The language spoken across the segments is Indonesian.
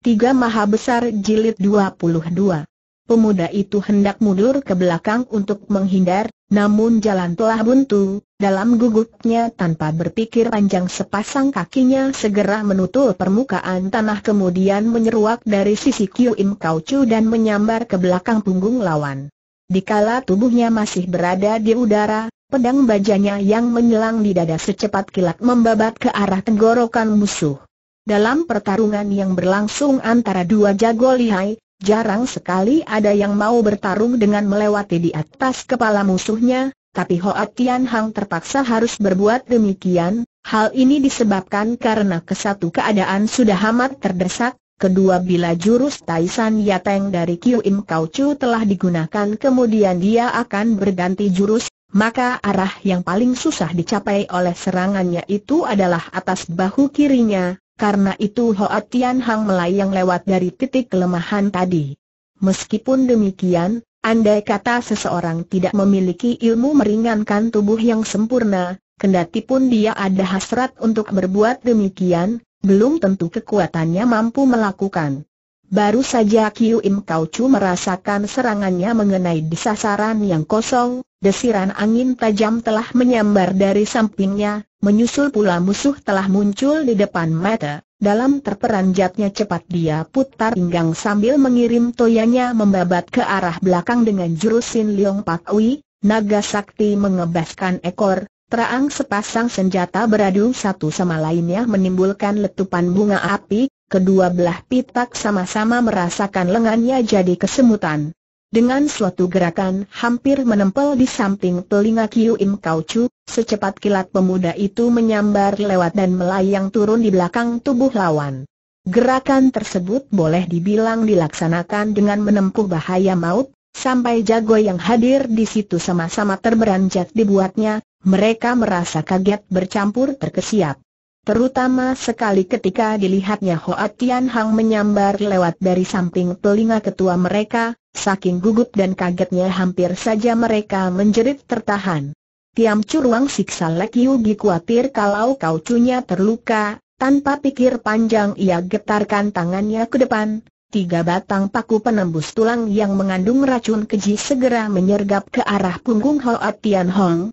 Tiga Maha Besar Jilid 22 Pemuda itu hendak mundur ke belakang untuk menghindar, namun jalan telah buntu, dalam gugupnya tanpa berpikir panjang sepasang kakinya segera menutup permukaan tanah kemudian menyeruak dari sisi Kiu Im Kau Chu dan menyambar ke belakang punggung lawan. Dikala tubuhnya masih berada di udara, pedang bajanya yang menyelang di dada secepat kilat membabat ke arah tenggorokan musuh. Dalam pertarungan yang berlangsung antara dua jago lihai, jarang sekali ada yang mau bertarung dengan melewati di atas kepala musuhnya, tapi Hoa Tian Hang terpaksa harus berbuat demikian, hal ini disebabkan karena kesatu keadaan sudah amat terdesak, kedua bila jurus Taisan Yateng dari Kiu Im Kau Chu telah digunakan kemudian dia akan berganti jurus, maka arah yang paling susah dicapai oleh serangannya itu adalah atas bahu kirinya, karena itu Hoa Tian Hang melayang lewat dari titik kelemahan tadi. Meskipun demikian, andai kata seseorang tidak memiliki ilmu meringankan tubuh yang sempurna, kendatipun dia ada hasrat untuk berbuat demikian, belum tentu kekuatannya mampu melakukan. Baru saja Kiu Im Kau Chu merasakan serangannya mengenai di sasaran yang kosong, desiran angin tajam telah menyambar dari sampingnya, menyusul pula musuh telah muncul di depan mata. Dalam terperanjatnya cepat dia putar pinggang sambil mengirim toyanya membabat ke arah belakang dengan jurusin Liong Pak Ui, naga sakti mengebaskan ekor, terang sepasang senjata beradu satu sama lainnya menimbulkan letupan bunga api, kedua belah pitak sama-sama merasakan lengannya jadi kesemutan. Dengan suatu gerakan hampir menempel di samping telinga Kiu Im Kau Chu, secepat kilat pemuda itu menyambar lewat dan melayang turun di belakang tubuh lawan. Gerakan tersebut boleh dibilang dilaksanakan dengan menempuh bahaya maut, sampai jago yang hadir di situ sama-sama terberanjat dibuatnya, mereka merasa kaget bercampur terkesiap. Terutama sekali ketika dilihatnya Hoa Tian Hang menyambar lewat dari samping telinga ketua mereka, saking gugup dan kagetnya hampir saja mereka menjerit tertahan. Tiam Curuang siksa Lek Yugi khawatir kalau kau-cunya terluka, tanpa pikir panjang ia getarkan tangannya ke depan, tiga batang paku penembus tulang yang mengandung racun keji segera menyergap ke arah punggung Hoa Tian Hang,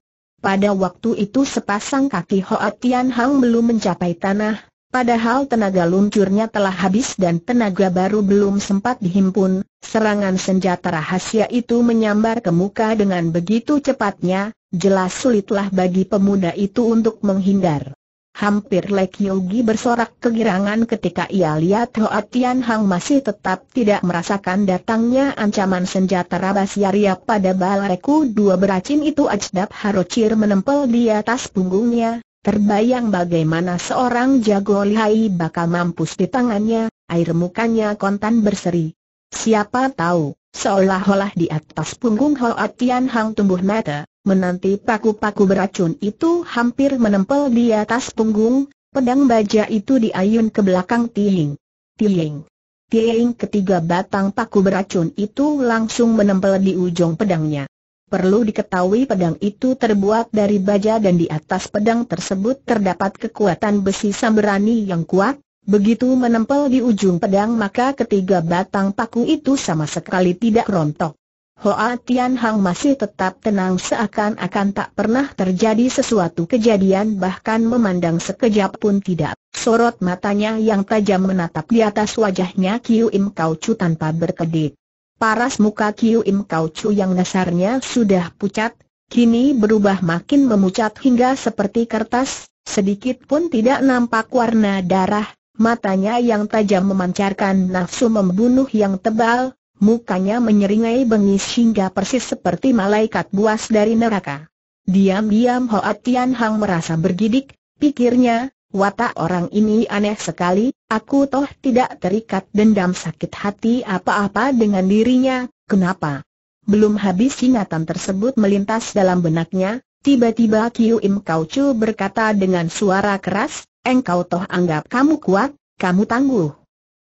pada waktu itu sepasang kaki Hoa Tian Hang belum mencapai tanah, padahal tenaga luncurnya telah habis dan tenaga baru belum sempat dihimpun, serangan senjata rahasia itu menyambar ke muka dengan begitu cepatnya, jelas sulitlah bagi pemuda itu untuk menghindar. Hampir Lek Yogi bersorak kegirangan ketika ia lihat Hoa Tian Hang masih tetap tidak merasakan datangnya ancaman senjata rabas Yaria pada balareku dua beracin itu Ajdab Harocir menempel di atas punggungnya, terbayang bagaimana seorang jago lihai bakal mampus di tangannya, air mukanya kontan berseri. Siapa tahu, seolah-olah di atas punggung Hoa Tian Hang tumbuh mata, Menanti paku-paku beracun itu hampir menempel di atas punggung, pedang baja itu diayun ke belakang Tiing. Tiing. Tiing. ketiga batang paku beracun itu langsung menempel di ujung pedangnya. Perlu diketahui pedang itu terbuat dari baja dan di atas pedang tersebut terdapat kekuatan besi samberani yang kuat, begitu menempel di ujung pedang maka ketiga batang paku itu sama sekali tidak rontok. Hoa Tian Hang masih tetap tenang seakan-akan tak pernah terjadi sesuatu kejadian bahkan memandang sekejap pun tidak. Sorot matanya yang tajam menatap di atas wajahnya Kiu Im Kau Chu tanpa berkedip. Paras muka Kiu Im Kau Chu yang dasarnya sudah pucat, kini berubah makin memucat hingga seperti kertas, sedikit pun tidak nampak warna darah, matanya yang tajam memancarkan nafsu membunuh yang tebal, Mukanya menyeringai bengis hingga persis seperti malaikat buas dari neraka. Diam-diam Hoa Tian Hang merasa bergidik, pikirnya, watak orang ini aneh sekali, aku toh tidak terikat dendam sakit hati apa-apa dengan dirinya, kenapa? Belum habis singatan tersebut melintas dalam benaknya, tiba-tiba Kiu Im Kau Chu berkata dengan suara keras, engkau toh anggap kamu kuat, kamu tangguh.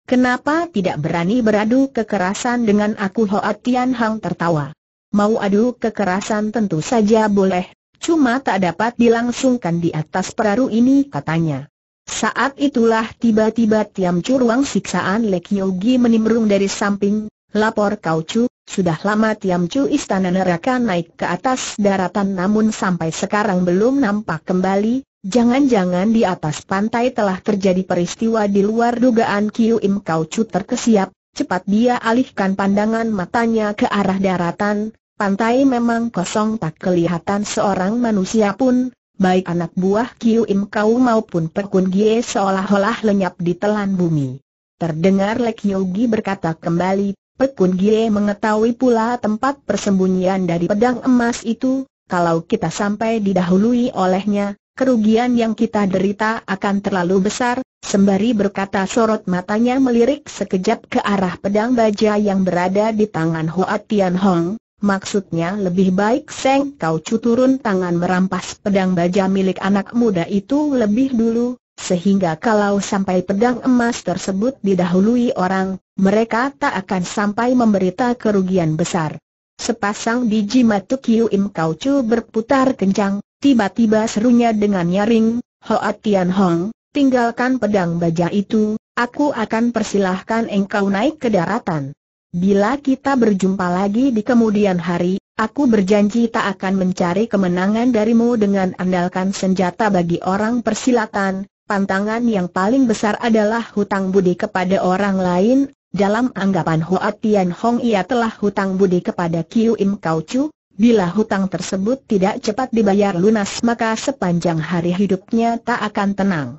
Kenapa tidak berani beradu kekerasan dengan aku Hoa Tian Hang tertawa. Mau adu kekerasan tentu saja boleh, cuma tak dapat dilangsungkan di atas perahu ini katanya. Saat itulah tiba-tiba Tiam Chu ruang siksaan Lek Yogi menimbrung dari samping, lapor Kau Chu, sudah lama Tiam Chu istana neraka naik ke atas daratan namun sampai sekarang belum nampak kembali, Jangan-jangan di atas pantai telah terjadi peristiwa di luar dugaan Kiu Im Kau Chu terkesiap, cepat dia alihkan pandangan matanya ke arah daratan, pantai memang kosong tak kelihatan seorang manusia pun, baik anak buah Kiu Im Kau maupun Pekun Gie seolah-olah lenyap di telan bumi. Terdengar Lek Yogi berkata kembali, Pekun Gie mengetahui pula tempat persembunyian dari pedang emas itu, kalau kita sampai didahului olehnya, kerugian yang kita derita akan terlalu besar, sembari berkata sorot matanya melirik sekejap ke arah pedang baja yang berada di tangan Hoa Tian Hong, maksudnya lebih baik Seng Kau Chu turun tangan merampas pedang baja milik anak muda itu lebih dulu, sehingga kalau sampai pedang emas tersebut didahului orang, mereka tak akan sampai memberita kerugian besar. Sepasang biji matu Kiu Im Kau Chu berputar kencang, Tiba-tiba serunya dengan nyaring, Hoa Tian Hong, tinggalkan pedang baja itu, aku akan persilahkan engkau naik ke daratan. Bila kita berjumpa lagi di kemudian hari, aku berjanji tak akan mencari kemenangan darimu dengan andalkan senjata bagi orang persilatan. Pantangan yang paling besar adalah hutang budi kepada orang lain. Dalam anggapan Hoa Tian Hong ia telah hutang budi kepada Kiu Im Kau Chu, Bila hutang tersebut tidak cepat dibayar lunas maka sepanjang hari hidupnya tak akan tenang.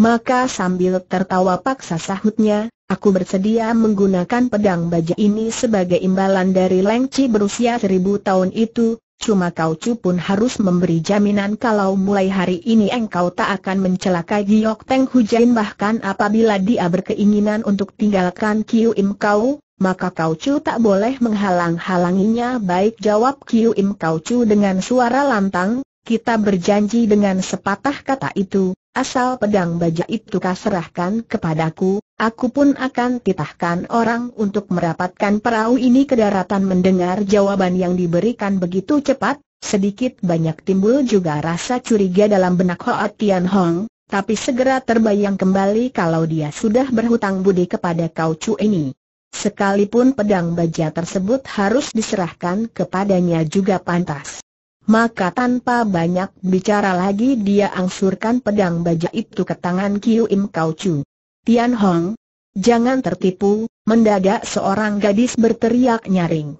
Maka sambil tertawa paksa sahutnya, aku bersedia menggunakan pedang baja ini sebagai imbalan dari Lengci berusia seribu tahun itu, Cuma kau cu pun harus memberi jaminan kalau mulai hari ini engkau tak akan mencelakai Giok Teng Hujain bahkan apabila dia berkeinginan untuk tinggalkan Kiu Im Kau, maka kau cu tak boleh menghalang-halanginya baik jawab Kiu Im Kau cu dengan suara lantang, kita berjanji dengan sepatah kata itu, asal pedang baja itu kaserahkan kepadaku, Aku pun akan titahkan orang untuk merapatkan perahu ini ke daratan mendengar jawaban yang diberikan begitu cepat, sedikit banyak timbul juga rasa curiga dalam benak Hoa Tian Hong, tapi segera terbayang kembali kalau dia sudah berhutang budi kepada Kau Chu ini. Sekalipun pedang baja tersebut harus diserahkan kepadanya juga pantas. Maka tanpa banyak bicara lagi dia angsurkan pedang baja itu ke tangan Kiu Im Kau Chu. Tian Hong, jangan tertipu, mendadak seorang gadis berteriak nyaring.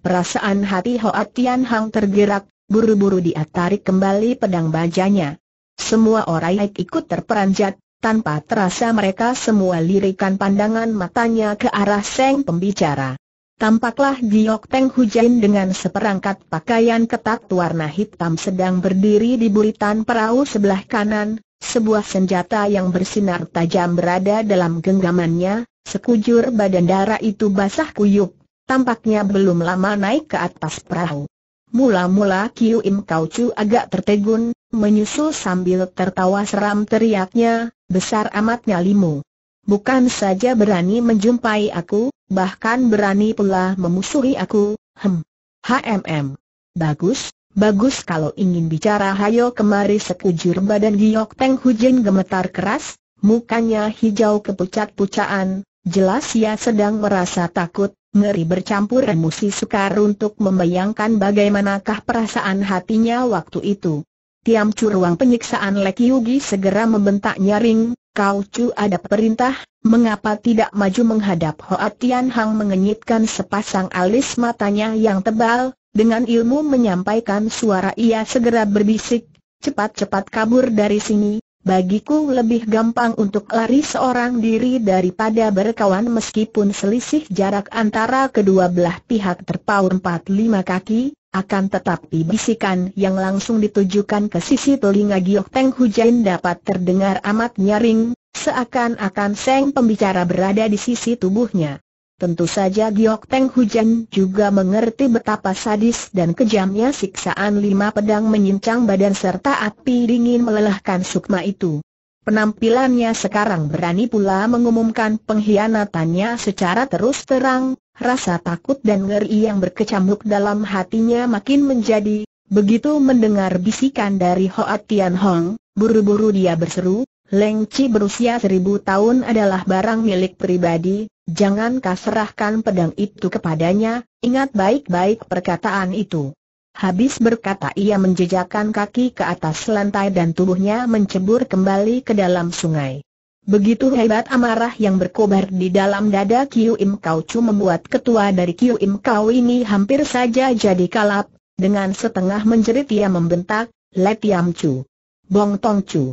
Perasaan hati Hoat Tian Hong tergerak, buru-buru dia tarik kembali pedang bajanya. Semua orang ikut terperanjat, tanpa terasa mereka semua lirikan pandangan matanya ke arah Seng pembicara. Tampaklah Giok Teng Hujain dengan seperangkat pakaian ketat warna hitam sedang berdiri di buritan perahu sebelah kanan, sebuah senjata yang bersinar tajam berada dalam genggamannya, sekujur badan darah itu basah kuyup, tampaknya belum lama naik ke atas perahu. Mula-mula Kiu Im Kau Chu agak tertegun, menyusul sambil tertawa seram teriaknya, besar amatnya limu. Bukan saja berani menjumpai aku, bahkan berani pula memusuhi aku, hem. HMM. Bagus, Bagus kalau ingin bicara hayo kemari sekujur badan Giok teng hujan gemetar keras, mukanya hijau kepucat-pucaan, jelas ia sedang merasa takut, ngeri bercampur emosi sukar untuk membayangkan bagaimanakah perasaan hatinya waktu itu. Tiam curuang penyiksaan Lek Yugi segera membentak nyaring, kau cu ada perintah, mengapa tidak maju menghadap Hoa Tian Hang mengenyitkan sepasang alis matanya yang tebal, dengan ilmu menyampaikan suara ia segera berbisik, cepat-cepat kabur dari sini, bagiku lebih gampang untuk lari seorang diri daripada berkawan meskipun selisih jarak antara kedua belah pihak terpaut empat lima kaki, akan tetapi bisikan yang langsung ditujukan ke sisi telinga Giok Teng Hujan dapat terdengar amat nyaring, seakan-akan Seng pembicara berada di sisi tubuhnya. Tentu saja Giok Peng Hujan juga mengerti betapa sadis dan kejamnya siksaan lima pedang menyincang badan serta api dingin melelahkan sukma itu. Penampilannya sekarang berani pula mengumumkan pengkhianatannya secara terus terang, rasa takut dan ngeri yang berkecamuk dalam hatinya makin menjadi, begitu mendengar bisikan dari Hoa Tian Hong, buru-buru dia berseru, Leng Chi berusia seribu tahun adalah barang milik pribadi, Jangan kau serahkan pedang itu kepadanya, ingat baik-baik perkataan itu. Habis berkata ia menjejakkan kaki ke atas lantai dan tubuhnya mencebur kembali ke dalam sungai. Begitu hebat amarah yang berkobar di dalam dada Kiu Im Kau Chu membuat ketua dari Kiu Im Kau ini hampir saja jadi kalap, dengan setengah menjerit ia membentak, Let Yam Chu. Bong Tong Chu.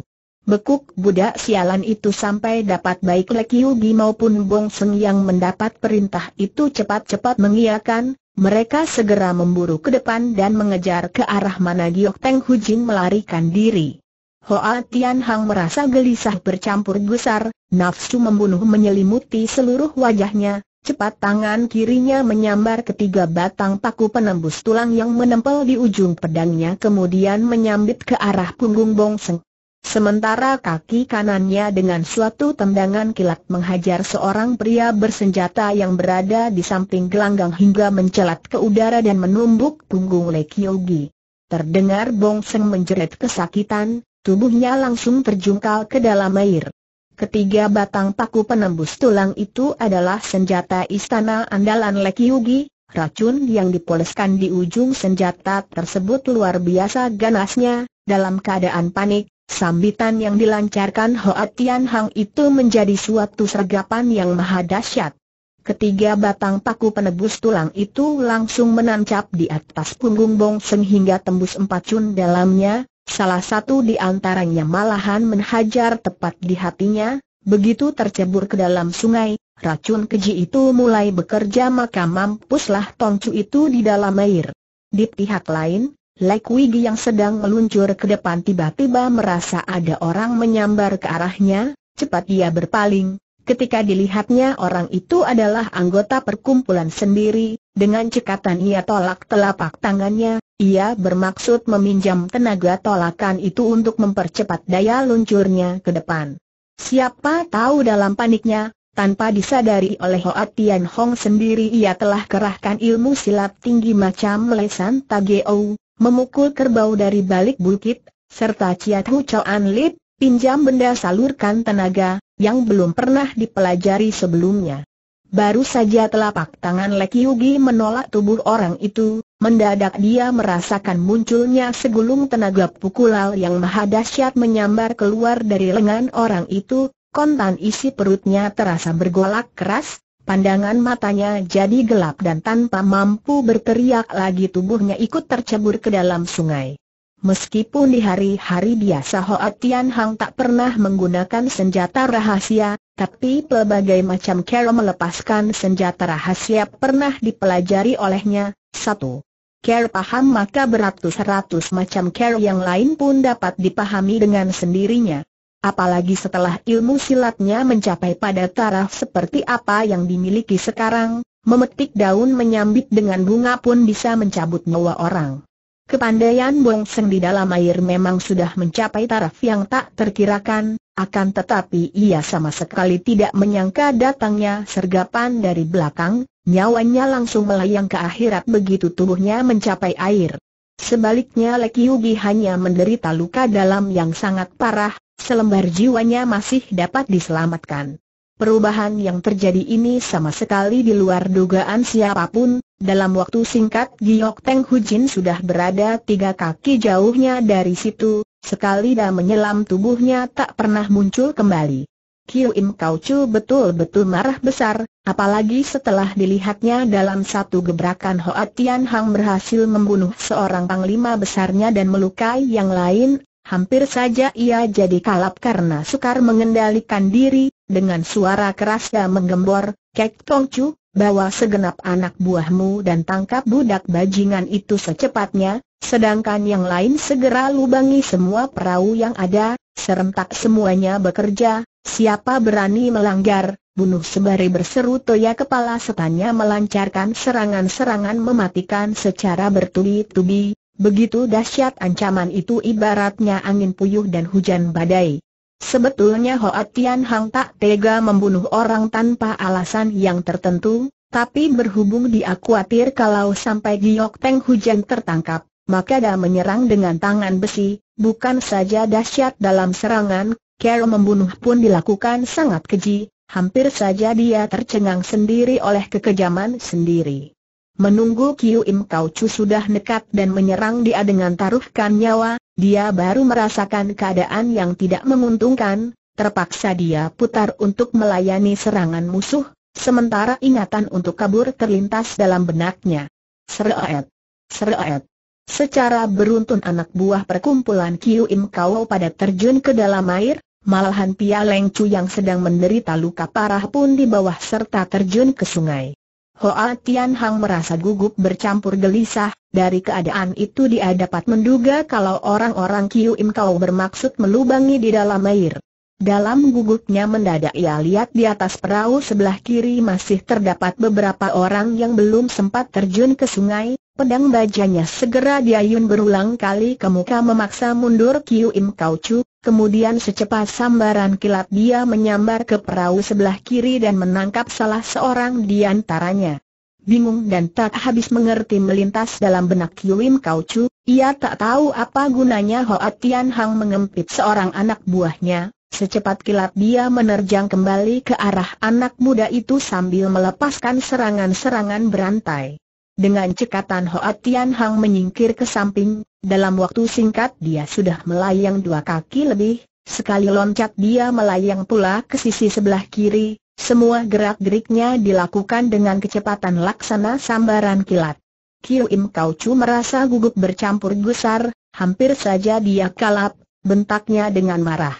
Bekuk budak sialan itu sampai dapat baik Lekiugi maupun Bong Seng yang mendapat perintah itu cepat-cepat mengiakan, mereka segera memburu ke depan dan mengejar ke arah mana Giok Teng Hu Jin melarikan diri. Hoa Tian Hang merasa gelisah bercampur gusar, nafsu membunuh menyelimuti seluruh wajahnya, cepat tangan kirinya menyambar ketiga batang paku penembus tulang yang menempel di ujung pedangnya kemudian menyambit ke arah punggung Bong Seng. Sementara kaki kanannya dengan suatu tendangan kilat menghajar seorang pria bersenjata yang berada di samping gelanggang hingga mencelat ke udara dan menumbuk punggung Lekiogi. Terdengar Bongseng menjerit kesakitan, tubuhnya langsung terjungkal ke dalam air. Ketiga batang paku penembus tulang itu adalah senjata istana andalan Lekiogi, racun yang dipoleskan di ujung senjata tersebut luar biasa ganasnya, dalam keadaan panik, Sambitan yang dilancarkan Hoa Tian Hang itu menjadi suatu sergapan yang maha dahsyat. Ketiga batang paku penebus tulang itu langsung menancap di atas punggung Bong Seng hingga tembus empat cun dalamnya, salah satu di antaranya malahan menghajar tepat di hatinya, begitu tercebur ke dalam sungai, racun keji itu mulai bekerja maka mampuslah tongcu itu di dalam air. Di pihak lain, Lek Wigi yang sedang meluncur ke depan tiba-tiba merasa ada orang menyambar ke arahnya, cepat ia berpaling. Ketika dilihatnya orang itu adalah anggota perkumpulan sendiri, dengan cekatan ia tolak telapak tangannya, ia bermaksud meminjam tenaga tolakan itu untuk mempercepat daya luncurnya ke depan. Siapa tahu dalam paniknya, tanpa disadari oleh Hoa Tian Hong sendiri ia telah kerahkan ilmu silat tinggi macam lesan Tageou, memukul kerbau dari balik bukit, serta Ciat Hu Choan Lip, pinjam benda salurkan tenaga, yang belum pernah dipelajari sebelumnya. Baru saja telapak tangan Lek Yugi menolak tubuh orang itu, mendadak dia merasakan munculnya segulung tenaga pukulal yang maha dahsyat menyambar keluar dari lengan orang itu, kontan isi perutnya terasa bergolak keras, Pandangan matanya jadi gelap dan tanpa mampu berteriak lagi tubuhnya ikut tercebur ke dalam sungai. Meskipun di hari-hari biasa Hoa Tian Hang tak pernah menggunakan senjata rahasia, tapi pelbagai macam cara melepaskan senjata rahasia pernah dipelajari olehnya. Satu, Care paham maka beratus-ratus macam care yang lain pun dapat dipahami dengan sendirinya. Apalagi setelah ilmu silatnya mencapai pada taraf seperti apa yang dimiliki sekarang, memetik daun menyambit dengan bunga pun bisa mencabut nyawa orang. Kepandaian Seng di dalam air memang sudah mencapai taraf yang tak terkirakan, akan tetapi ia sama sekali tidak menyangka datangnya sergapan dari belakang, nyawanya langsung melayang ke akhirat begitu tubuhnya mencapai air. Sebaliknya Leki hanya menderita luka dalam yang sangat parah, Selembar jiwanya masih dapat diselamatkan. Perubahan yang terjadi ini sama sekali di luar dugaan siapapun, dalam waktu singkat Giok Teng Hujin sudah berada tiga kaki jauhnya dari situ, sekali dah menyelam tubuhnya tak pernah muncul kembali. Kiu Im Kau Chu betul-betul marah besar, apalagi setelah dilihatnya dalam satu gebrakan Hoa Tian Hang berhasil membunuh seorang panglima besarnya dan melukai yang lain, Hampir saja ia jadi kalap karena sukar mengendalikan diri, dengan suara keras dan menggembor, Kek Tong Chu, bawa segenap anak buahmu dan tangkap budak bajingan itu secepatnya, sedangkan yang lain segera lubangi semua perahu yang ada, serentak semuanya bekerja, siapa berani melanggar, bunuh sebari berseru Toya kepala setannya melancarkan serangan-serangan mematikan secara bertubi-tubi, Begitu dahsyat ancaman itu ibaratnya angin puyuh dan hujan badai. Sebetulnya Hoa Tian Hang tak tega membunuh orang tanpa alasan yang tertentu, tapi berhubung dia khawatir kalau sampai Giok Teng Hujan tertangkap, maka dia menyerang dengan tangan besi, bukan saja dahsyat dalam serangan, cara membunuh pun dilakukan sangat keji, hampir saja dia tercengang sendiri oleh kekejaman sendiri. Menunggu Kiu Im Kau Chu sudah nekat dan menyerang dia dengan taruhkan nyawa, dia baru merasakan keadaan yang tidak menguntungkan, terpaksa dia putar untuk melayani serangan musuh, sementara ingatan untuk kabur terlintas dalam benaknya. Seret, seret. Secara beruntun anak buah perkumpulan Kiu Im Kau pada terjun ke dalam air, malahan Pia Leng Chu yang sedang menderita luka parah pun di bawah serta terjun ke sungai. Hoa Tian Hang merasa gugup bercampur gelisah, dari keadaan itu dia dapat menduga kalau orang-orang Kiu Im Kau bermaksud melubangi di dalam air. Dalam gugupnya mendadak ia lihat di atas perahu sebelah kiri masih terdapat beberapa orang yang belum sempat terjun ke sungai, Pedang bajanya segera diayun berulang kali ke muka memaksa mundur Kiu Im Kau Chu, kemudian secepat sambaran kilat dia menyambar ke perahu sebelah kiri dan menangkap salah seorang di antaranya. Bingung dan tak habis mengerti melintas dalam benak Kiu Im Kau Chu, ia tak tahu apa gunanya Hoa Tian Hang mengempit seorang anak buahnya, Secepat kilat dia menerjang kembali ke arah anak muda itu sambil melepaskan serangan-serangan berantai. Dengan cekatan Hoa Tian Hang menyingkir ke samping, dalam waktu singkat dia sudah melayang dua kaki lebih, sekali loncat dia melayang pula ke sisi sebelah kiri, semua gerak-geriknya dilakukan dengan kecepatan laksana sambaran kilat. Kiu Im Kau Chu merasa gugup bercampur gusar, hampir saja dia kalap, bentaknya dengan marah.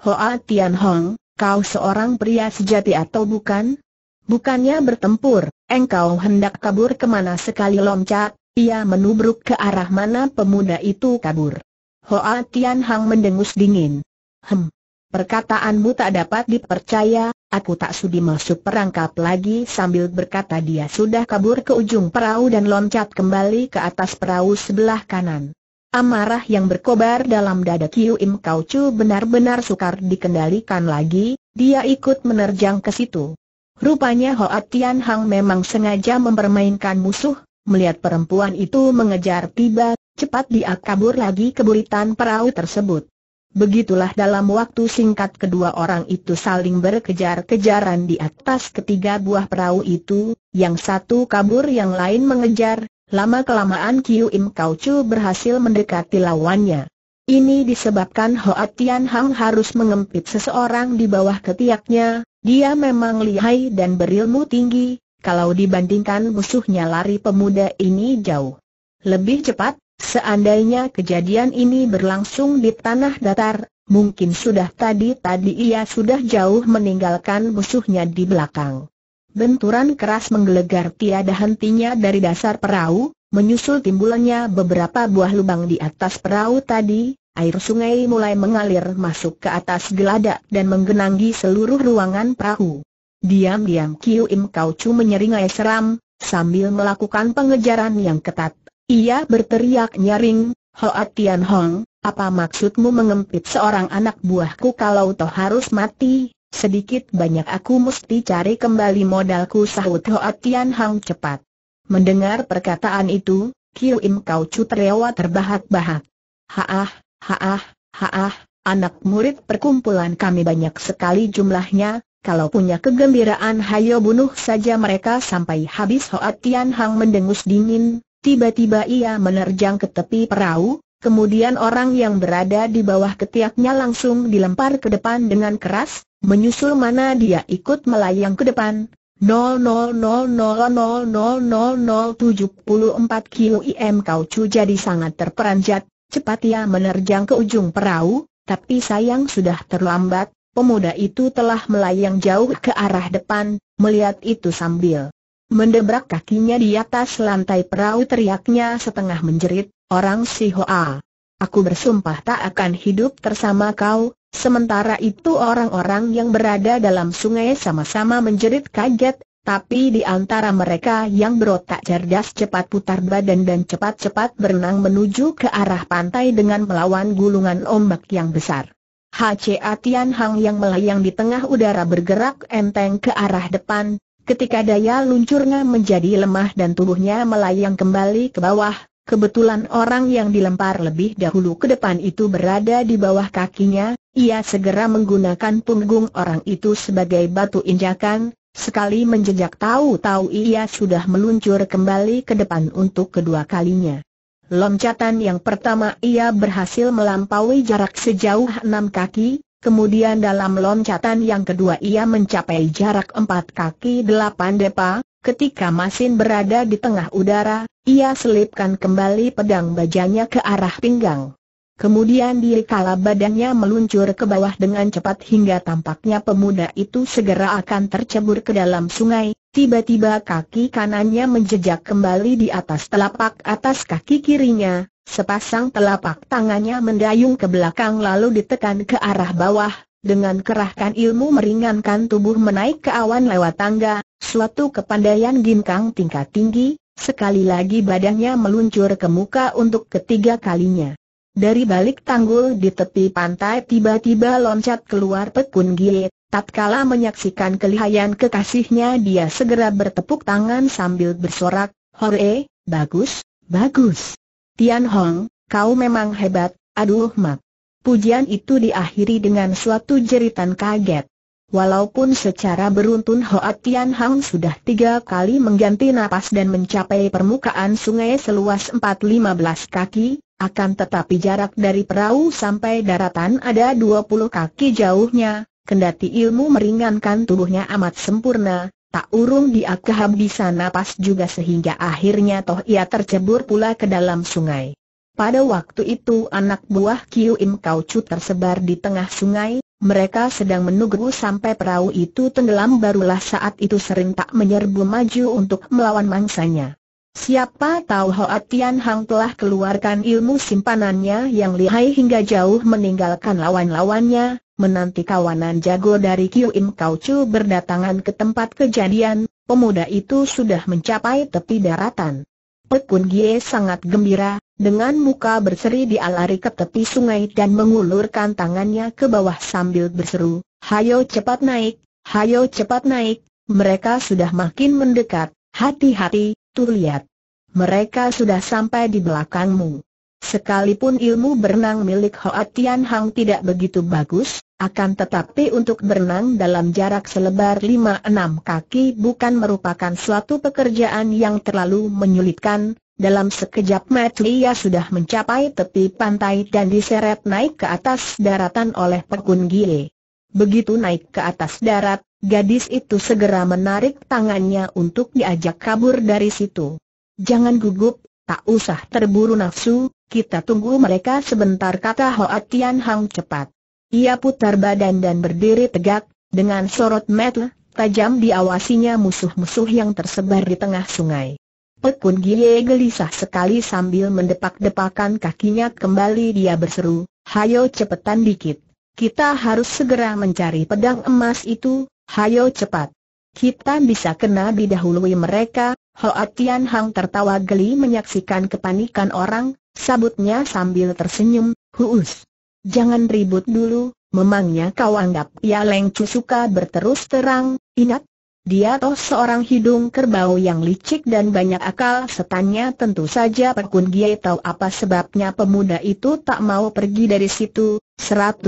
Hoa Tian Hong, kau seorang pria sejati atau bukan? Bukannya bertempur, engkau hendak kabur kemana sekali loncat, ia menubruk ke arah mana pemuda itu kabur. Hoa Tian Hang mendengus dingin. Hem, perkataanmu tak dapat dipercaya, aku tak sudi masuk perangkap lagi sambil berkata dia sudah kabur ke ujung perahu dan loncat kembali ke atas perahu sebelah kanan. Amarah yang berkobar dalam dada Kiu Im Kau Chu benar-benar sukar dikendalikan lagi, dia ikut menerjang ke situ. Rupanya Hoa Tian Hang memang sengaja mempermainkan musuh, melihat perempuan itu mengejar tiba, cepat dia kabur lagi ke buritan perahu tersebut. Begitulah dalam waktu singkat kedua orang itu saling berkejar-kejaran di atas ketiga buah perahu itu, yang satu kabur yang lain mengejar, lama-kelamaan Kiu Im Kau Chu berhasil mendekati lawannya. Ini disebabkan Hoa Tian Hang harus mengempit seseorang di bawah ketiaknya, dia memang lihai dan berilmu tinggi, kalau dibandingkan musuhnya lari pemuda ini jauh lebih cepat, seandainya kejadian ini berlangsung di tanah datar, mungkin sudah tadi-tadi ia sudah jauh meninggalkan musuhnya di belakang. Benturan keras menggelegar tiada hentinya dari dasar perahu, menyusul timbulannya beberapa buah lubang di atas perahu tadi, air sungai mulai mengalir masuk ke atas geladak dan menggenangi seluruh ruangan perahu. Diam-diam Kiu Im Kau Chu menyeringai seram, sambil melakukan pengejaran yang ketat. Ia berteriak nyaring, Hoa Tian Hong, apa maksudmu mengempit seorang anak buahku kalau toh harus mati? Sedikit banyak aku mesti cari kembali modalku sahut Hoa Tian Hong cepat. Mendengar perkataan itu, Kiu Im Kau Chu terlewat terbahak-bahak. Haah, Haah, haah, anak murid perkumpulan kami banyak sekali jumlahnya, kalau punya kegembiraan hayo bunuh saja mereka sampai habis Hoa Tian Hang mendengus dingin, tiba-tiba ia menerjang ke tepi perahu, kemudian orang yang berada di bawah ketiaknya langsung dilempar ke depan dengan keras, menyusul mana dia ikut melayang ke depan, 000000074 kilo kau cu jadi sangat terperanjat, Cepat ia menerjang ke ujung perahu, tapi sayang sudah terlambat, pemuda itu telah melayang jauh ke arah depan, melihat itu sambil mendebrak kakinya di atas lantai perahu teriaknya setengah menjerit, orang si Hoa. Aku bersumpah tak akan hidup tersama kau, sementara itu orang-orang yang berada dalam sungai sama-sama menjerit kaget, tapi di antara mereka yang berotak cerdas cepat putar badan dan cepat-cepat berenang menuju ke arah pantai dengan melawan gulungan ombak yang besar. HCA Tian Hang yang melayang di tengah udara bergerak enteng ke arah depan, ketika daya luncurnya menjadi lemah dan tubuhnya melayang kembali ke bawah, kebetulan orang yang dilempar lebih dahulu ke depan itu berada di bawah kakinya, ia segera menggunakan punggung orang itu sebagai batu injakan, Sekali menjejak tahu-tahu ia sudah meluncur kembali ke depan untuk kedua kalinya. Lompatan yang pertama ia berhasil melampaui jarak sejauh enam kaki, kemudian dalam lompatan yang kedua ia mencapai jarak empat kaki delapan depa, ketika masin berada di tengah udara, ia selipkan kembali pedang bajanya ke arah pinggang. Kemudian dia kala badannya meluncur ke bawah dengan cepat hingga tampaknya pemuda itu segera akan tercebur ke dalam sungai. Tiba-tiba kaki kanannya menjejak kembali di atas telapak atas kaki kirinya, sepasang telapak tangannya mendayung ke belakang lalu ditekan ke arah bawah, dengan kerahkan ilmu meringankan tubuh menaik ke awan lewat tangga, suatu kepandaian ginkang tingkat tinggi, sekali lagi badannya meluncur ke muka untuk ketiga kalinya. Dari balik tanggul di tepi pantai tiba-tiba loncat keluar Pekun Gie, tatkala menyaksikan kelihayan kekasihnya dia segera bertepuk tangan sambil bersorak, Hore, bagus, bagus. Tian Hong, kau memang hebat, aduh mak. Pujian itu diakhiri dengan suatu jeritan kaget. Walaupun secara beruntun Hoa Tian Hong sudah tiga kali mengganti napas dan mencapai permukaan sungai seluas empat lima belas kaki, akan tetapi jarak dari perahu sampai daratan ada 20 kaki jauhnya, kendati ilmu meringankan tubuhnya amat sempurna, tak urung dia kehabisan napas juga sehingga akhirnya toh ia tercebur pula ke dalam sungai. Pada waktu itu anak buah Kiu Im Kau Chu tersebar di tengah sungai, mereka sedang menunggu sampai perahu itu tenggelam barulah saat itu sering tak menyerbu maju untuk melawan mangsanya. Siapa tahu Hoa Tian Hang telah keluarkan ilmu simpanannya yang lihai hingga jauh meninggalkan lawan-lawannya, menanti kawanan jago dari Kiu Im Kau Chu berdatangan ke tempat kejadian, pemuda itu sudah mencapai tepi daratan. Pekun Gie sangat gembira, dengan muka berseri dia lari ke tepi sungai dan mengulurkan tangannya ke bawah sambil berseru, Hayo cepat naik, hayo cepat naik, mereka sudah makin mendekat, hati-hati, Tuh lihat. Mereka sudah sampai di belakangmu. Sekalipun ilmu berenang milik Hoa Tian Hang tidak begitu bagus, akan tetapi untuk berenang dalam jarak selebar 5-6 kaki bukan merupakan suatu pekerjaan yang terlalu menyulitkan, dalam sekejap mata ia sudah mencapai tepi pantai dan diseret naik ke atas daratan oleh Pekun Gie. Begitu naik ke atas darat, Gadis itu segera menarik tangannya untuk diajak kabur dari situ. Jangan gugup, tak usah terburu nafsu, kita tunggu mereka sebentar kata Hoa Tian Hang cepat. Ia putar badan dan berdiri tegak, dengan sorot mata tajam diawasinya musuh-musuh yang tersebar di tengah sungai. Pekun Gie gelisah sekali sambil mendepak-depakan kakinya kembali dia berseru, Hayo cepetan dikit, kita harus segera mencari pedang emas itu, Hayo cepat. Kita bisa kena didahului mereka, Hoa Tian Hang tertawa geli menyaksikan kepanikan orang, sabutnya sambil tersenyum, huus. Jangan ribut dulu, memangnya kau anggap Ya Leng suka berterus terang, ingat, dia toh seorang hidung kerbau yang licik dan banyak akal setannya tentu saja Pekun Giai tahu apa sebabnya pemuda itu tak mau pergi dari situ, 100%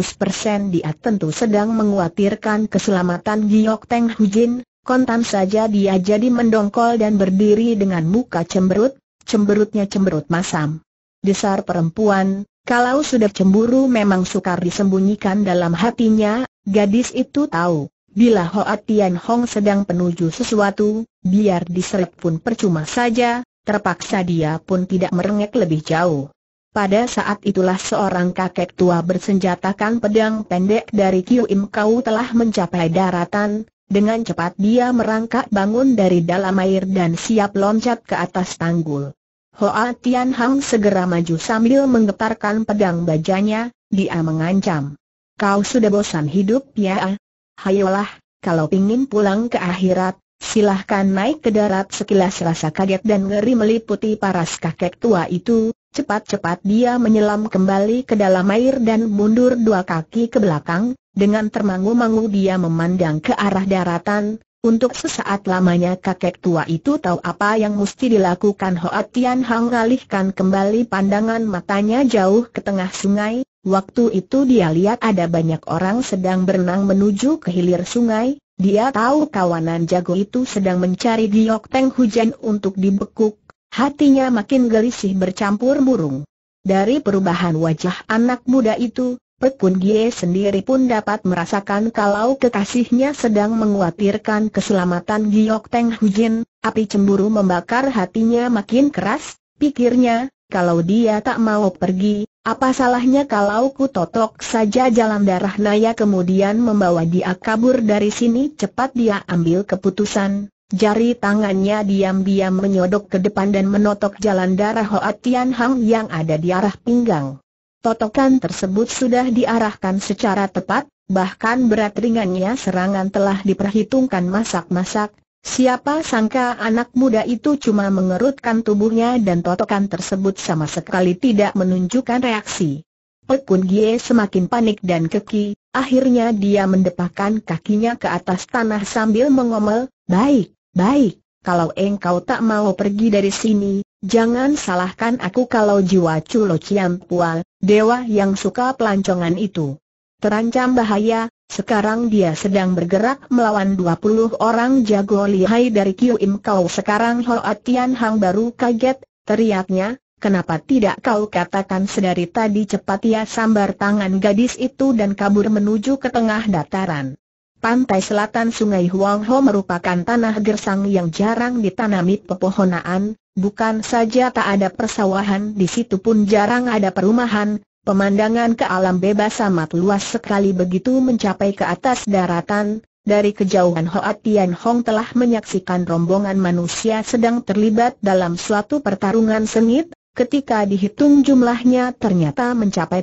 dia tentu sedang menguatirkan keselamatan Giok Teng Hujin, kontan saja dia jadi mendongkol dan berdiri dengan muka cemberut, cemberutnya cemberut masam. Desar perempuan, kalau sudah cemburu memang sukar disembunyikan dalam hatinya, gadis itu tahu. Bila Hoa Tian Hong sedang menuju sesuatu, biar diserap pun percuma saja, terpaksa dia pun tidak merengek lebih jauh. Pada saat itulah seorang kakek tua bersenjatakan pedang pendek dari Kiu Im Kau telah mencapai daratan, dengan cepat dia merangkak bangun dari dalam air dan siap loncat ke atas tanggul. Hoa Tian Hong segera maju sambil menggetarkan pedang bajanya, dia mengancam. Kau sudah bosan hidup ya? hayolah, kalau ingin pulang ke akhirat, silahkan naik ke darat sekilas rasa kaget dan ngeri meliputi paras kakek tua itu, cepat-cepat dia menyelam kembali ke dalam air dan mundur dua kaki ke belakang, dengan termangu-mangu dia memandang ke arah daratan, untuk sesaat lamanya kakek tua itu tahu apa yang mesti dilakukan Hoa Tian Hang alihkan kembali pandangan matanya jauh ke tengah sungai, waktu itu dia lihat ada banyak orang sedang berenang menuju ke hilir sungai, dia tahu kawanan jago itu sedang mencari giok teng hujan untuk dibekuk, hatinya makin gelisih bercampur burung. Dari perubahan wajah anak muda itu, Pekun Gie sendiri pun dapat merasakan kalau kekasihnya sedang menguatirkan keselamatan Giok Teng Hujin, api cemburu membakar hatinya makin keras, pikirnya, kalau dia tak mau pergi, apa salahnya kalau ku totok saja jalan darah Naya kemudian membawa dia kabur dari sini cepat dia ambil keputusan. Jari tangannya diam-diam menyodok ke depan dan menotok jalan darah Hoat Tian Hang yang ada di arah pinggang. Totokan tersebut sudah diarahkan secara tepat, bahkan berat ringannya serangan telah diperhitungkan masak-masak, Siapa sangka anak muda itu cuma mengerutkan tubuhnya dan totokan tersebut sama sekali tidak menunjukkan reaksi. Pekun Gie semakin panik dan keki, akhirnya dia mendepakan kakinya ke atas tanah sambil mengomel, Baik, baik, kalau engkau tak mau pergi dari sini, Jangan salahkan aku kalau jiwa culo Pual, dewa yang suka pelancongan itu. Terancam bahaya, sekarang dia sedang bergerak melawan 20 orang jago lihai dari Kiu Im Kau sekarang Hoa Tian Hang baru kaget, teriaknya, Kenapa tidak kau katakan sedari tadi cepat ia ya sambar tangan gadis itu dan kabur menuju ke tengah dataran? Pantai selatan Sungai Huang Ho merupakan tanah gersang yang jarang ditanami pepohonan. bukan saja tak ada persawahan di situ pun jarang ada perumahan, pemandangan ke alam bebas amat luas sekali begitu mencapai ke atas daratan, dari kejauhan Hoa Tian Hong telah menyaksikan rombongan manusia sedang terlibat dalam suatu pertarungan sengit, ketika dihitung jumlahnya ternyata mencapai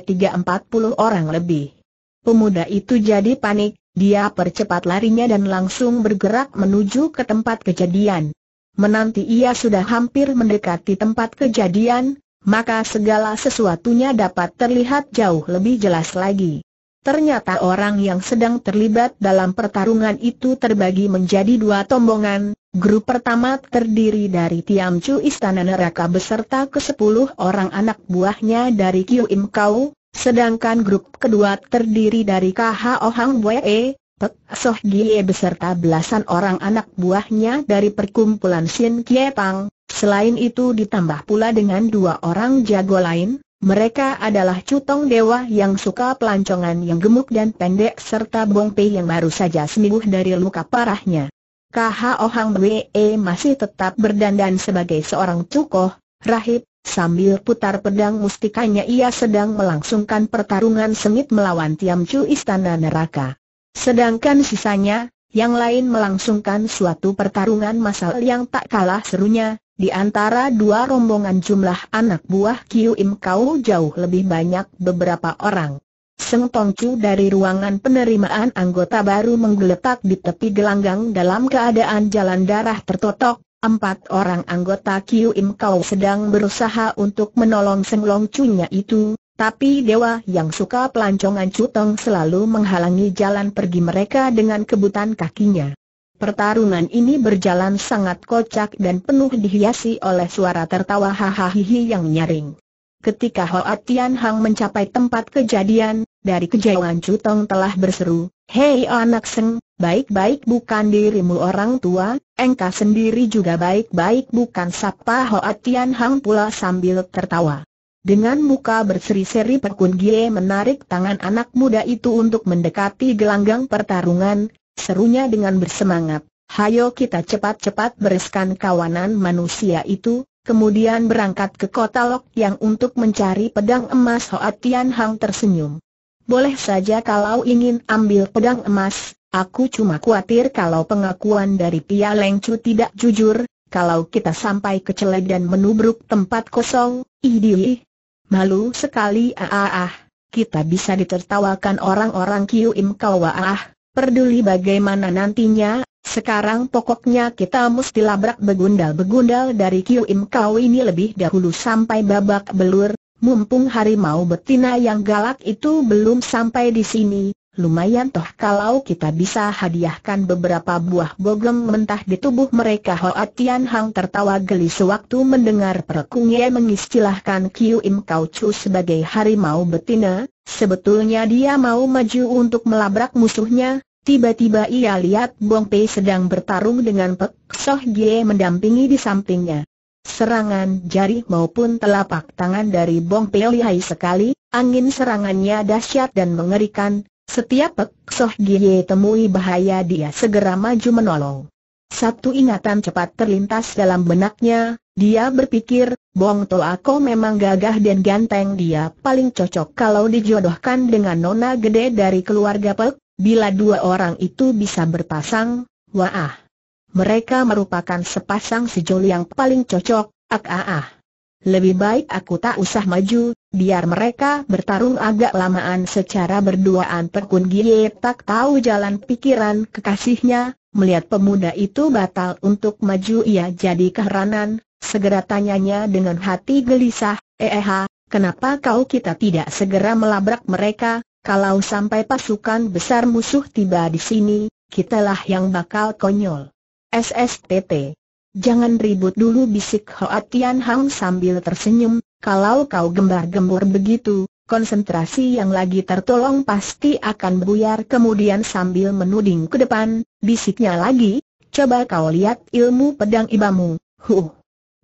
puluh orang lebih. Pemuda itu jadi panik, dia percepat larinya dan langsung bergerak menuju ke tempat kejadian. Menanti ia sudah hampir mendekati tempat kejadian, maka segala sesuatunya dapat terlihat jauh lebih jelas lagi. Ternyata orang yang sedang terlibat dalam pertarungan itu terbagi menjadi dua tombongan, grup pertama terdiri dari Tiamcu Istana Neraka beserta ke-10 orang anak buahnya dari Kiu Im Kau, Sedangkan grup kedua terdiri dari Kh Hang Wee, Pek e, Soh Gie beserta belasan orang anak buahnya dari perkumpulan Sin Kie Pang, selain itu ditambah pula dengan dua orang jago lain, mereka adalah Cutong Dewa yang suka pelancongan yang gemuk dan pendek serta Bong Pei yang baru saja sembuh dari luka parahnya. KHO Hang Wee e masih tetap berdandan sebagai seorang cukoh, rahib, Sambil putar pedang mustikanya ia sedang melangsungkan pertarungan sengit melawan Tiam Chu Istana Neraka. Sedangkan sisanya, yang lain melangsungkan suatu pertarungan masal yang tak kalah serunya, di antara dua rombongan jumlah anak buah Kiu Im Kau jauh lebih banyak beberapa orang. Seng Tong Chu dari ruangan penerimaan anggota baru menggeletak di tepi gelanggang dalam keadaan jalan darah tertotok, Empat orang anggota Kiu Im Kau sedang berusaha untuk menolong Seng Chunya itu, tapi dewa yang suka pelancongan Cutong selalu menghalangi jalan pergi mereka dengan kebutan kakinya. Pertarungan ini berjalan sangat kocak dan penuh dihiasi oleh suara tertawa hahaha yang nyaring. Ketika Hoa Tian Hang mencapai tempat kejadian, dari kejauhan Cutong telah berseru, Hei anak seng, baik-baik bukan dirimu orang tua, engkau sendiri juga baik-baik bukan Sapa Hoa Tian Hang pula sambil tertawa. Dengan muka berseri-seri Pekun Gie menarik tangan anak muda itu untuk mendekati gelanggang pertarungan, serunya dengan bersemangat. Hayo kita cepat-cepat bereskan kawanan manusia itu, kemudian berangkat ke kota Lok yang untuk mencari pedang emas Hoa Tian Hang tersenyum. Boleh saja kalau ingin ambil pedang emas, aku cuma khawatir kalau pengakuan dari Pia Lengcu tidak jujur, kalau kita sampai kecele dan menubruk tempat kosong, idiwi. malu sekali ah, ah ah kita bisa ditertawakan orang-orang Kiu Im Kawa ah, ah, peduli bagaimana nantinya, sekarang pokoknya kita mesti labrak begundal-begundal dari Kiu Im Kau ini lebih dahulu sampai babak belur, Mumpung harimau betina yang galak itu belum sampai di sini, lumayan toh kalau kita bisa hadiahkan beberapa buah bogem mentah di tubuh mereka Hoa Tian Hang tertawa geli sewaktu mendengar Ye mengistilahkan Kiu Im Kau Chu sebagai harimau betina, sebetulnya dia mau maju untuk melabrak musuhnya, tiba-tiba ia lihat Bong Pei sedang bertarung dengan Pek Soh Gie mendampingi di sampingnya. Serangan jari maupun telapak tangan dari Bong Pei lihai sekali, angin serangannya dahsyat dan mengerikan, setiap Pek Soh Gie temui bahaya dia segera maju menolong. Satu ingatan cepat terlintas dalam benaknya, dia berpikir, Bong To Ako memang gagah dan ganteng dia paling cocok kalau dijodohkan dengan nona gede dari keluarga Pek, bila dua orang itu bisa berpasang, wah mereka merupakan sepasang sejoli yang paling cocok, ak ah ah. Lebih baik aku tak usah maju, biar mereka bertarung agak lamaan secara berduaan Perkun Gie tak tahu jalan pikiran kekasihnya, melihat pemuda itu batal untuk maju ia jadi keheranan, segera tanyanya dengan hati gelisah, eh, eh kenapa kau kita tidak segera melabrak mereka, kalau sampai pasukan besar musuh tiba di sini, kitalah yang bakal konyol. SSTT. Jangan ribut dulu bisik Hoa Tian Hang sambil tersenyum, kalau kau gembar gembur begitu, konsentrasi yang lagi tertolong pasti akan buyar kemudian sambil menuding ke depan, bisiknya lagi, coba kau lihat ilmu pedang ibamu, huh.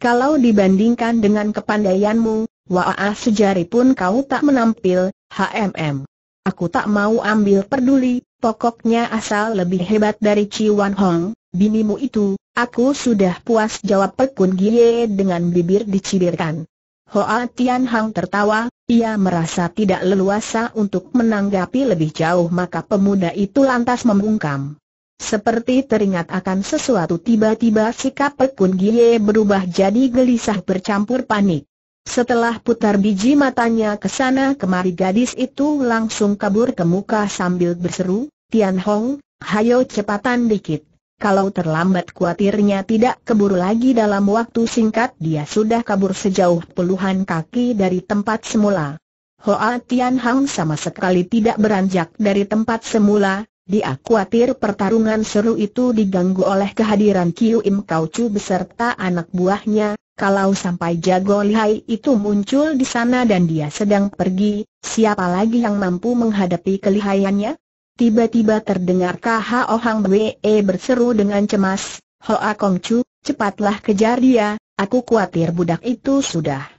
Kalau dibandingkan dengan kepandaianmu, Waah sejari pun kau tak menampil, HMM. Aku tak mau ambil peduli, pokoknya asal lebih hebat dari Wan Hong, binimu itu, aku sudah puas jawab Pekun Gie dengan bibir dicibirkan. Hoa Tian Hang tertawa, ia merasa tidak leluasa untuk menanggapi lebih jauh maka pemuda itu lantas membungkam. Seperti teringat akan sesuatu tiba-tiba sikap Pekun Gie berubah jadi gelisah bercampur panik. Setelah putar biji matanya ke sana kemari gadis itu langsung kabur ke muka sambil berseru, Tian Hong, hayo cepatan dikit. Kalau terlambat kuatirnya tidak keburu lagi dalam waktu singkat dia sudah kabur sejauh puluhan kaki dari tempat semula. Hoa Tian Hang sama sekali tidak beranjak dari tempat semula, dia khawatir pertarungan seru itu diganggu oleh kehadiran Kiu Im Kau Chu beserta anak buahnya, kalau sampai jago lihai itu muncul di sana dan dia sedang pergi, siapa lagi yang mampu menghadapi kelihayannya? Tiba-tiba terdengar K.H.O. Hang We berseru dengan cemas, Hoa Kong Chu, cepatlah kejar dia, aku khawatir budak itu sudah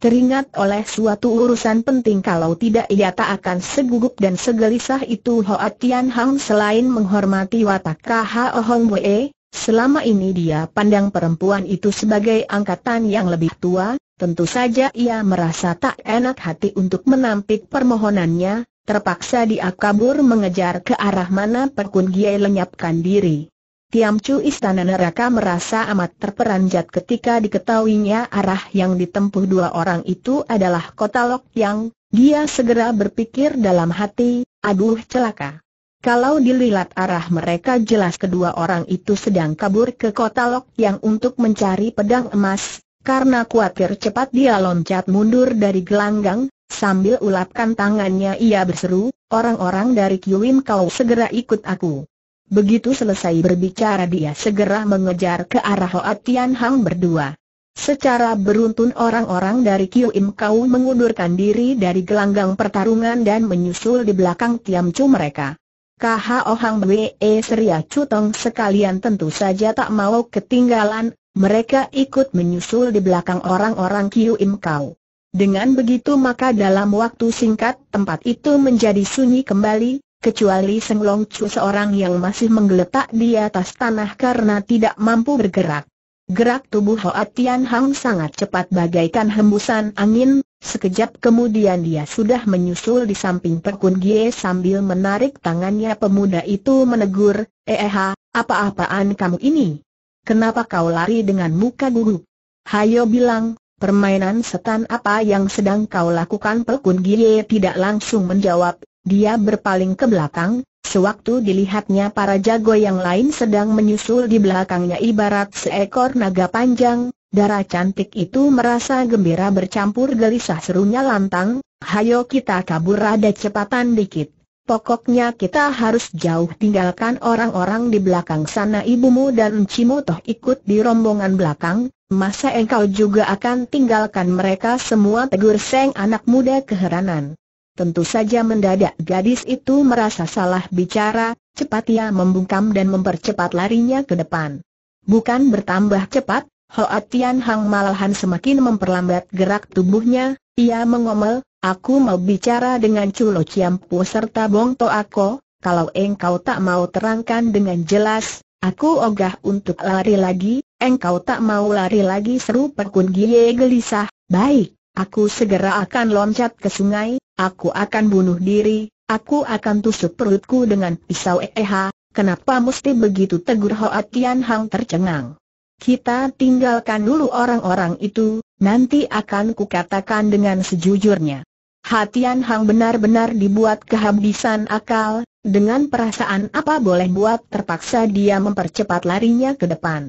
teringat oleh suatu urusan penting kalau tidak ia tak akan segugup dan segelisah itu Hoa Tian Hang selain menghormati watak K.H.O. Ohang We, selama ini dia pandang perempuan itu sebagai angkatan yang lebih tua, tentu saja ia merasa tak enak hati untuk menampik permohonannya, Terpaksa dia kabur mengejar ke arah mana Perkun dia lenyapkan diri. Tiam Chu Istana Neraka merasa amat terperanjat ketika diketahuinya arah yang ditempuh dua orang itu adalah kota Lok Yang, dia segera berpikir dalam hati, aduh celaka. Kalau dilihat arah mereka jelas kedua orang itu sedang kabur ke kota Lok yang untuk mencari pedang emas, karena khawatir cepat dia loncat mundur dari gelanggang, Sambil ulapkan tangannya ia berseru, orang-orang dari Kiwim kau segera ikut aku. Begitu selesai berbicara dia segera mengejar ke arah Hoa Tian Hang berdua. Secara beruntun orang-orang dari Kiwim kau mengundurkan diri dari gelanggang pertarungan dan menyusul di belakang Tiam Chu mereka. KHO Hang Wee e Seria Cutong sekalian tentu saja tak mau ketinggalan, mereka ikut menyusul di belakang orang-orang Im kau. Dengan begitu maka dalam waktu singkat tempat itu menjadi sunyi kembali, kecuali Seng Long Chu seorang yang masih menggeletak di atas tanah karena tidak mampu bergerak. Gerak tubuh Hoa Tian Hang sangat cepat bagaikan hembusan angin, sekejap kemudian dia sudah menyusul di samping Perkun Gie sambil menarik tangannya pemuda itu menegur, Eha, eh, apa-apaan kamu ini? Kenapa kau lari dengan muka gugup? Hayo bilang, Permainan setan apa yang sedang kau lakukan Pelkun Gie tidak langsung menjawab, dia berpaling ke belakang, sewaktu dilihatnya para jago yang lain sedang menyusul di belakangnya ibarat seekor naga panjang, darah cantik itu merasa gembira bercampur gelisah serunya lantang, hayo kita kabur ada cepatan dikit. Pokoknya kita harus jauh tinggalkan orang-orang di belakang sana ibumu dan toh ikut di rombongan belakang, Masa engkau juga akan tinggalkan mereka semua tegur Seng anak muda keheranan. Tentu saja mendadak gadis itu merasa salah bicara, cepat ia membungkam dan mempercepat larinya ke depan. Bukan bertambah cepat, Hoa Tian Hang malahan semakin memperlambat gerak tubuhnya, ia mengomel, aku mau bicara dengan Culo Ciampu serta Bong Toako, kalau engkau tak mau terangkan dengan jelas, aku ogah untuk lari lagi, Engkau tak mau lari lagi seru Pekun Gie gelisah, baik, aku segera akan loncat ke sungai, aku akan bunuh diri, aku akan tusuk perutku dengan pisau EH, kenapa mesti begitu tegur Hoa Tian Hang tercengang. Kita tinggalkan dulu orang-orang itu, nanti akan kukatakan dengan sejujurnya. Hatian Hang benar-benar dibuat kehabisan akal, dengan perasaan apa boleh buat terpaksa dia mempercepat larinya ke depan.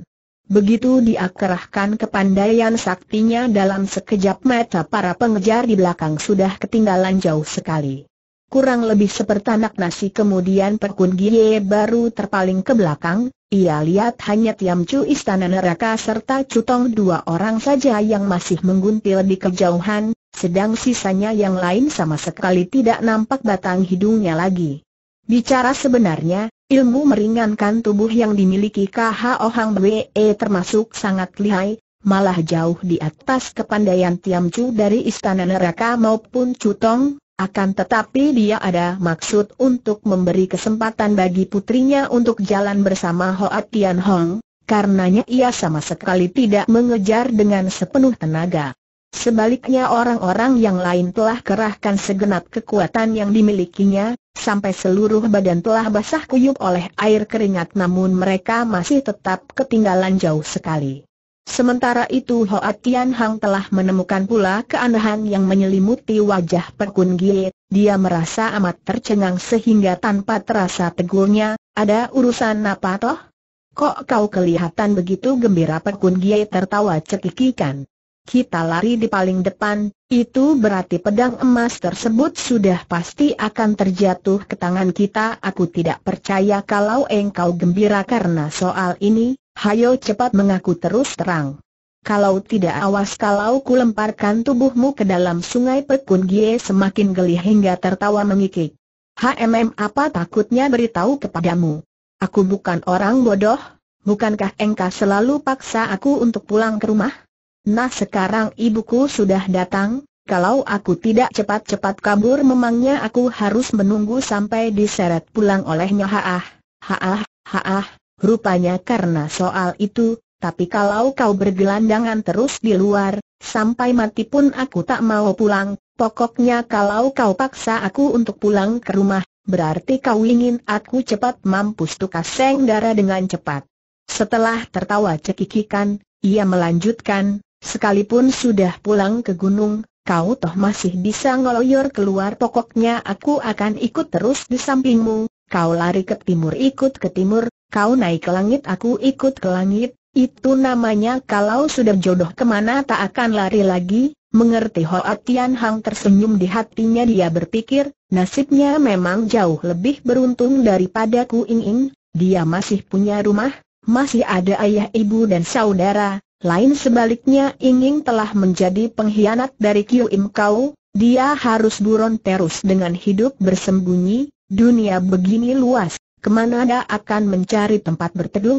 Begitu diakerahkan kepandaian saktinya dalam sekejap mata para pengejar di belakang sudah ketinggalan jauh sekali. Kurang lebih seperti sepertanak nasi kemudian Perkun Gie baru terpaling ke belakang, ia lihat hanya Tiam Chu istana neraka serta Cutong dua orang saja yang masih mengguntil di kejauhan, sedang sisanya yang lain sama sekali tidak nampak batang hidungnya lagi. Bicara sebenarnya, ilmu meringankan tubuh yang dimiliki KHO Hang Bwe e termasuk sangat lihai, malah jauh di atas kepandaian Tiam Chu dari Istana Neraka maupun Cutong, akan tetapi dia ada maksud untuk memberi kesempatan bagi putrinya untuk jalan bersama Hoa Tian Hong, karenanya ia sama sekali tidak mengejar dengan sepenuh tenaga. Sebaliknya orang-orang yang lain telah kerahkan segenap kekuatan yang dimilikinya, Sampai seluruh badan telah basah kuyup oleh air keringat namun mereka masih tetap ketinggalan jauh sekali. Sementara itu Hoa Tian Hang telah menemukan pula keanehan yang menyelimuti wajah Perkun Gie. Dia merasa amat tercengang sehingga tanpa terasa tegurnya, ada urusan apa toh? Kok kau kelihatan begitu gembira Perkun Gie tertawa cekikikan? Kita lari di paling depan, itu berarti pedang emas tersebut sudah pasti akan terjatuh ke tangan kita Aku tidak percaya kalau engkau gembira karena soal ini, hayo cepat mengaku terus terang kalau tidak awas kalau ku lemparkan tubuhmu ke dalam sungai Pekun Gie semakin geli hingga tertawa mengikik. HMM apa takutnya beritahu kepadamu? Aku bukan orang bodoh, bukankah engkau selalu paksa aku untuk pulang ke rumah? Nah sekarang ibuku sudah datang, kalau aku tidak cepat-cepat kabur memangnya aku harus menunggu sampai diseret pulang olehnya haah, haah, haah, rupanya karena soal itu, tapi kalau kau bergelandangan terus di luar, sampai mati pun aku tak mau pulang, pokoknya kalau kau paksa aku untuk pulang ke rumah, berarti kau ingin aku cepat mampus tukas seng darah dengan cepat. Setelah tertawa cekikikan, ia melanjutkan, Sekalipun sudah pulang ke gunung, kau toh masih bisa ngeloyor keluar pokoknya aku akan ikut terus di sampingmu, kau lari ke timur ikut ke timur, kau naik ke langit aku ikut ke langit, itu namanya kalau sudah jodoh kemana tak akan lari lagi, mengerti Hoa Tian Hang tersenyum di hatinya dia berpikir, nasibnya memang jauh lebih beruntung daripada Ku Ing Ing, dia masih punya rumah, masih ada ayah ibu dan saudara, lain sebaliknya Inging telah menjadi pengkhianat dari Kiu Im Kau, dia harus buron terus dengan hidup bersembunyi, dunia begini luas, kemana dia akan mencari tempat berteduh?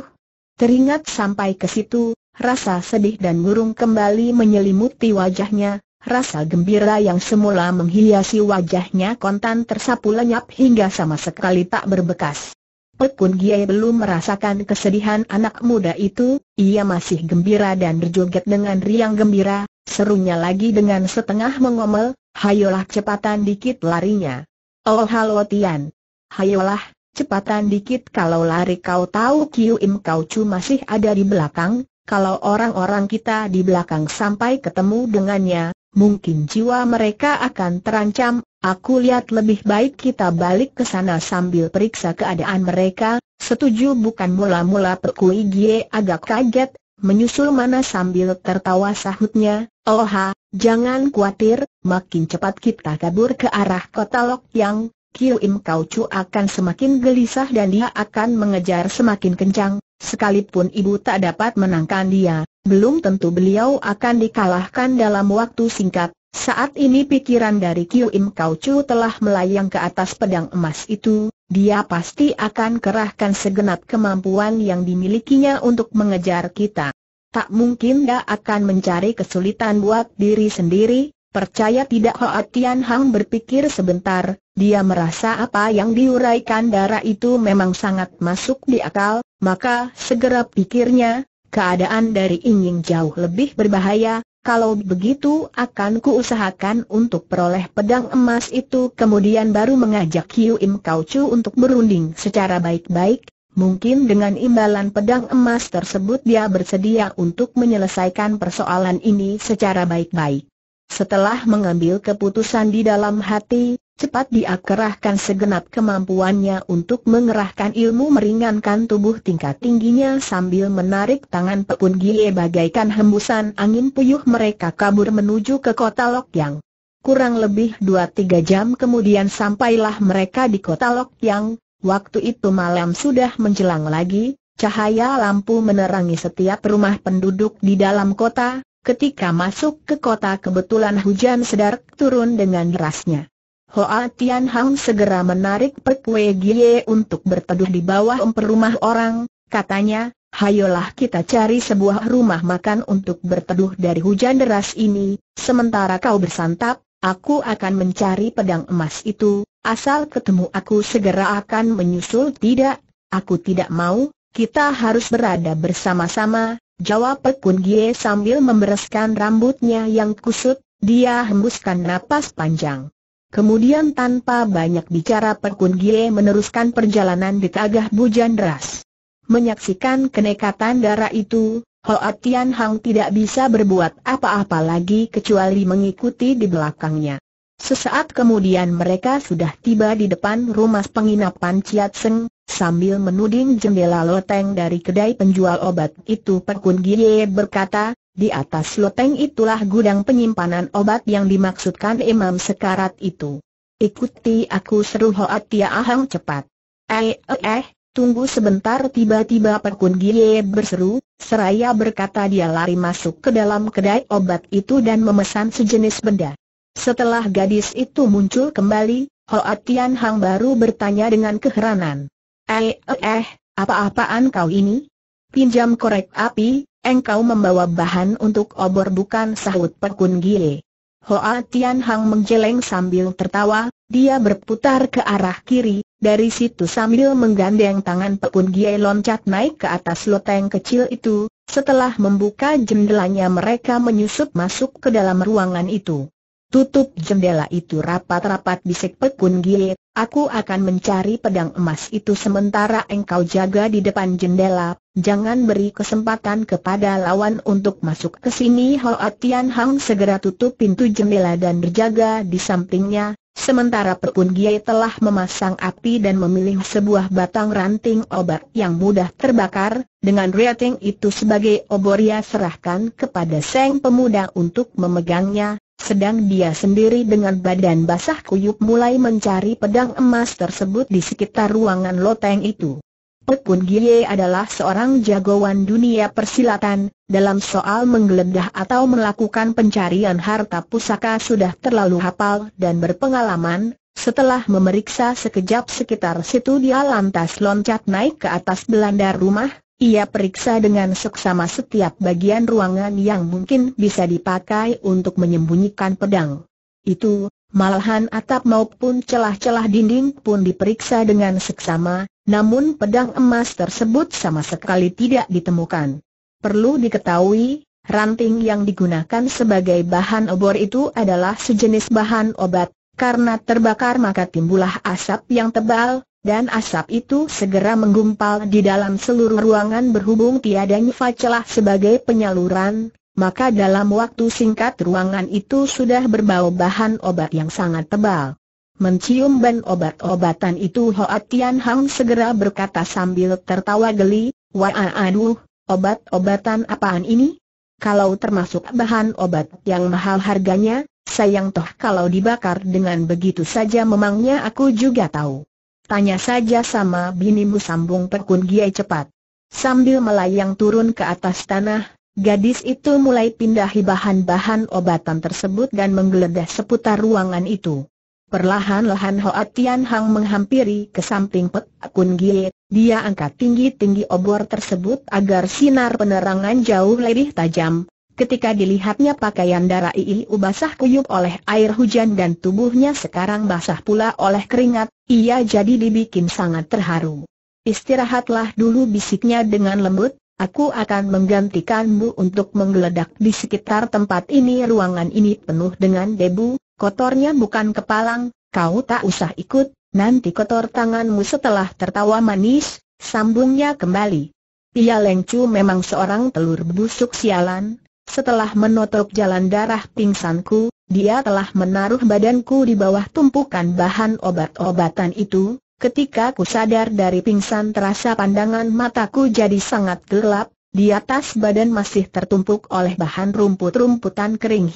Teringat sampai ke situ, rasa sedih dan murung kembali menyelimuti wajahnya, rasa gembira yang semula menghiasi wajahnya kontan tersapu lenyap hingga sama sekali tak berbekas. Put Kun belum merasakan kesedihan anak muda itu, ia masih gembira dan berjoget dengan riang gembira, serunya lagi dengan setengah mengomel, hayolah cepatan dikit larinya. Oh halo Tian. Hayolah, cepatan dikit kalau lari kau tahu Kiu Im Kau cu masih ada di belakang, kalau orang-orang kita di belakang sampai ketemu dengannya, mungkin jiwa mereka akan terancam, Aku lihat lebih baik kita balik ke sana sambil periksa keadaan mereka, setuju bukan mula-mula Pekui Gie agak kaget, menyusul mana sambil tertawa sahutnya, Oh jangan khawatir, makin cepat kita kabur ke arah kota Lok Yang, Kiu Im Kau Chu akan semakin gelisah dan dia akan mengejar semakin kencang, sekalipun ibu tak dapat menangkan dia, belum tentu beliau akan dikalahkan dalam waktu singkat, saat ini pikiran dari Kiu Im Kau Chu telah melayang ke atas pedang emas itu, dia pasti akan kerahkan segenap kemampuan yang dimilikinya untuk mengejar kita. Tak mungkin dia akan mencari kesulitan buat diri sendiri, percaya tidak Hoa Tian Hang berpikir sebentar, dia merasa apa yang diuraikan darah itu memang sangat masuk di akal, maka segera pikirnya, keadaan dari Ying jauh lebih berbahaya, kalau begitu akan kuusahakan untuk peroleh pedang emas itu kemudian baru mengajak Kiu Im Kau Chu untuk berunding secara baik-baik, mungkin dengan imbalan pedang emas tersebut dia bersedia untuk menyelesaikan persoalan ini secara baik-baik. Setelah mengambil keputusan di dalam hati, cepat dia kerahkan segenap kemampuannya untuk mengerahkan ilmu meringankan tubuh tingkat tingginya sambil menarik tangan Pekun Gie bagaikan hembusan angin puyuh mereka kabur menuju ke kota Lokyang. Kurang lebih 2-3 jam kemudian sampailah mereka di kota Lokyang, waktu itu malam sudah menjelang lagi, cahaya lampu menerangi setiap rumah penduduk di dalam kota, ketika masuk ke kota kebetulan hujan sedar turun dengan derasnya. Hoa Tian Hang segera menarik Pek Wei Gie untuk berteduh di bawah rumah orang, katanya, hayolah kita cari sebuah rumah makan untuk berteduh dari hujan deras ini, sementara kau bersantap, aku akan mencari pedang emas itu, asal ketemu aku segera akan menyusul tidak, aku tidak mau, kita harus berada bersama-sama, jawab Pek Kun Gie sambil membereskan rambutnya yang kusut, dia hembuskan napas panjang. Kemudian tanpa banyak bicara Perkun Gie meneruskan perjalanan di Tagah Bujan Deras. Menyaksikan kenekatan darah itu, Hoa Tian Hang tidak bisa berbuat apa-apa lagi kecuali mengikuti di belakangnya. Sesaat kemudian mereka sudah tiba di depan rumah penginapan Chiat Seng, sambil menuding jendela loteng dari kedai penjual obat itu Perkun Gie berkata, di atas loteng itulah gudang penyimpanan obat yang dimaksudkan imam sekarat itu. Ikuti aku seru Hoat Tia Ahang cepat. Eh, eh, eh, tunggu sebentar tiba-tiba Perkun Gie berseru, seraya berkata dia lari masuk ke dalam kedai obat itu dan memesan sejenis benda. Setelah gadis itu muncul kembali, Hoat Tian Hang baru bertanya dengan keheranan. Eh, eh, eh, apa-apaan kau ini? Pinjam korek api, Engkau membawa bahan untuk obor bukan sahut Pekun gile. Hoa Tian Hang menjeleng sambil tertawa, dia berputar ke arah kiri, dari situ sambil menggandeng tangan Pekun gile, loncat naik ke atas loteng kecil itu, setelah membuka jendelanya mereka menyusup masuk ke dalam ruangan itu. Tutup jendela itu rapat-rapat bisik Pekun Gie, aku akan mencari pedang emas itu sementara engkau jaga di depan jendela, jangan beri kesempatan kepada lawan untuk masuk ke sini Hoa Tian Hang segera tutup pintu jendela dan berjaga di sampingnya, sementara Pekun Gie telah memasang api dan memilih sebuah batang ranting obat yang mudah terbakar, dengan rating itu sebagai obor ia serahkan kepada Seng Pemuda untuk memegangnya, sedang dia sendiri dengan badan basah kuyup mulai mencari pedang emas tersebut di sekitar ruangan loteng itu. Pekun Gie adalah seorang jagoan dunia persilatan, dalam soal menggeledah atau melakukan pencarian harta pusaka sudah terlalu hafal dan berpengalaman, setelah memeriksa sekejap sekitar situ dia lantas loncat naik ke atas belanda rumah, ia periksa dengan seksama setiap bagian ruangan yang mungkin bisa dipakai untuk menyembunyikan pedang. Itu, malahan atap maupun celah-celah dinding pun diperiksa dengan seksama, namun pedang emas tersebut sama sekali tidak ditemukan. Perlu diketahui, ranting yang digunakan sebagai bahan obor itu adalah sejenis bahan obat, karena terbakar maka timbulah asap yang tebal, dan asap itu segera menggumpal di dalam seluruh ruangan berhubung tiadanya celah sebagai penyaluran, maka dalam waktu singkat ruangan itu sudah berbau bahan obat yang sangat tebal. Mencium ban obat-obatan itu Hoa Tian Hang segera berkata sambil tertawa geli, Wah aduh, obat-obatan apaan ini? Kalau termasuk bahan obat yang mahal harganya, sayang toh kalau dibakar dengan begitu saja memangnya aku juga tahu. Tanya saja sama binimu sambung pekun Giai cepat. Sambil melayang turun ke atas tanah, gadis itu mulai pindahi bahan-bahan obatan tersebut dan menggeledah seputar ruangan itu. Perlahan-lahan Hoa Tian Hang menghampiri ke samping Pek Kun Gie, dia angkat tinggi-tinggi obor tersebut agar sinar penerangan jauh lebih tajam, Ketika dilihatnya pakaian darah Iu basah kuyup oleh air hujan dan tubuhnya sekarang basah pula oleh keringat, ia jadi dibikin sangat terharu. Istirahatlah dulu bisiknya dengan lembut, aku akan menggantikanmu untuk menggeledak di sekitar tempat ini ruangan ini penuh dengan debu, kotornya bukan kepalang, kau tak usah ikut, nanti kotor tanganmu setelah tertawa manis, sambungnya kembali. Ia Lengcu memang seorang telur busuk sialan, setelah menotok jalan darah pingsanku, dia telah menaruh badanku di bawah tumpukan bahan obat-obatan itu. Ketika ku sadar dari pingsan terasa pandangan mataku jadi sangat gelap, di atas badan masih tertumpuk oleh bahan rumput-rumputan kering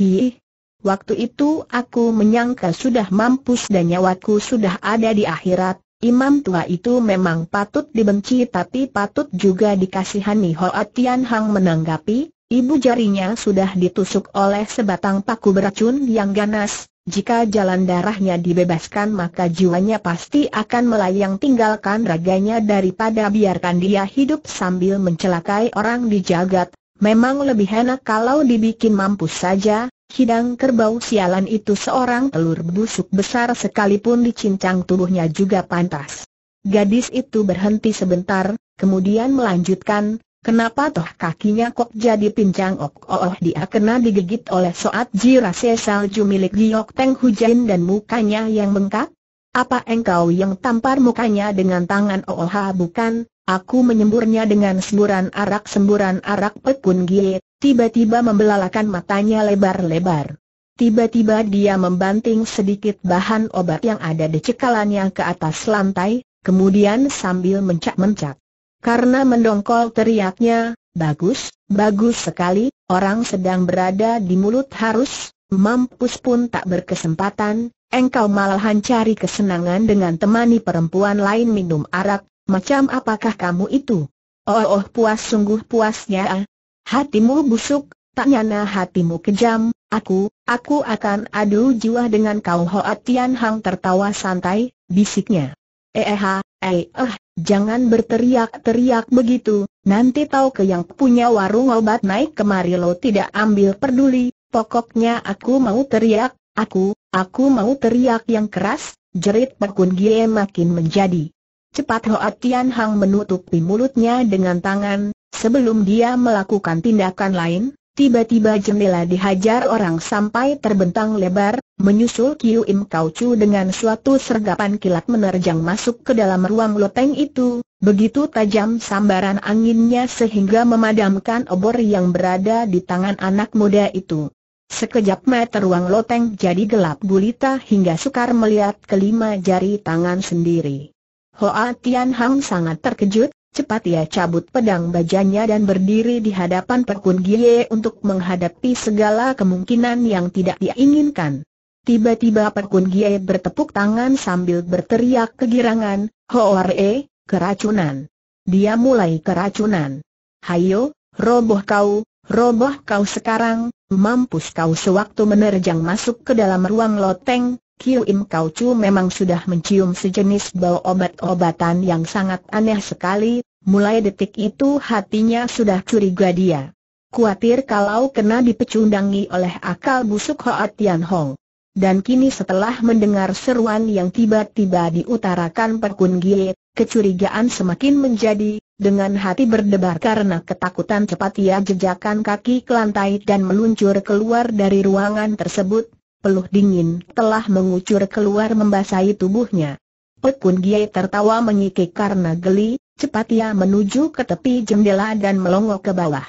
Waktu itu aku menyangka sudah mampus dan nyawaku sudah ada di akhirat, imam tua itu memang patut dibenci tapi patut juga dikasihani Hoa Tian Hang menanggapi, Ibu jarinya sudah ditusuk oleh sebatang paku beracun yang ganas, jika jalan darahnya dibebaskan maka jiwanya pasti akan melayang tinggalkan raganya daripada biarkan dia hidup sambil mencelakai orang di jagat. Memang lebih enak kalau dibikin mampus saja, hidang kerbau sialan itu seorang telur busuk besar sekalipun dicincang tubuhnya juga pantas. Gadis itu berhenti sebentar, kemudian melanjutkan, Kenapa toh kakinya kok jadi pincang ok oh, oh, oh dia kena digigit oleh soat jirase salju milik Giok Teng Hujan dan mukanya yang bengkak? Apa engkau yang tampar mukanya dengan tangan oh, oh bukan? Aku menyemburnya dengan semburan arak semburan arak pekun gie, tiba-tiba membelalakan matanya lebar-lebar. Tiba-tiba dia membanting sedikit bahan obat yang ada di cekalannya ke atas lantai, kemudian sambil mencak-mencak. Karena mendongkol teriaknya, bagus, bagus sekali, orang sedang berada di mulut harus, mampus pun tak berkesempatan, engkau malahan cari kesenangan dengan temani perempuan lain minum arak, macam apakah kamu itu? Oh, oh puas sungguh puasnya ah. Hatimu busuk, tak nyana hatimu kejam, aku, aku akan adu jiwa dengan kau Hoa Tian Hang tertawa santai, bisiknya. Eh, eh, eh, eh, jangan berteriak-teriak begitu, nanti tahu ke yang punya warung obat naik kemari lo tidak ambil peduli, pokoknya aku mau teriak, aku, aku mau teriak yang keras, jerit Pekun Gie makin menjadi. Cepat Hoa Tian Hang menutupi mulutnya dengan tangan, sebelum dia melakukan tindakan lain, Tiba-tiba jendela dihajar orang sampai terbentang lebar, menyusul Kiu Im Kau Chu dengan suatu sergapan kilat menerjang masuk ke dalam ruang loteng itu, begitu tajam sambaran anginnya sehingga memadamkan obor yang berada di tangan anak muda itu. Sekejap meter ruang loteng jadi gelap gulita hingga sukar melihat kelima jari tangan sendiri. Hoa Tian Hang sangat terkejut, Cepat ia cabut pedang bajanya dan berdiri di hadapan Pekun Gie untuk menghadapi segala kemungkinan yang tidak diinginkan. Tiba-tiba Pekun Gie bertepuk tangan sambil berteriak kegirangan, Hoare, keracunan. Dia mulai keracunan. Hayo, roboh kau, roboh kau sekarang, mampus kau sewaktu menerjang masuk ke dalam ruang loteng, Kiu Im Kau Chu memang sudah mencium sejenis bau obat-obatan yang sangat aneh sekali, mulai detik itu hatinya sudah curiga dia. Kuatir kalau kena dipecundangi oleh akal busuk Hoa Tian Hong. Dan kini setelah mendengar seruan yang tiba-tiba diutarakan Perkun Gie, kecurigaan semakin menjadi, dengan hati berdebar karena ketakutan cepat ia jejakan kaki ke lantai dan meluncur keluar dari ruangan tersebut, peluh dingin telah mengucur keluar membasahi tubuhnya. Pekun Giai tertawa mengikik karena geli, cepat ia menuju ke tepi jendela dan melongo ke bawah.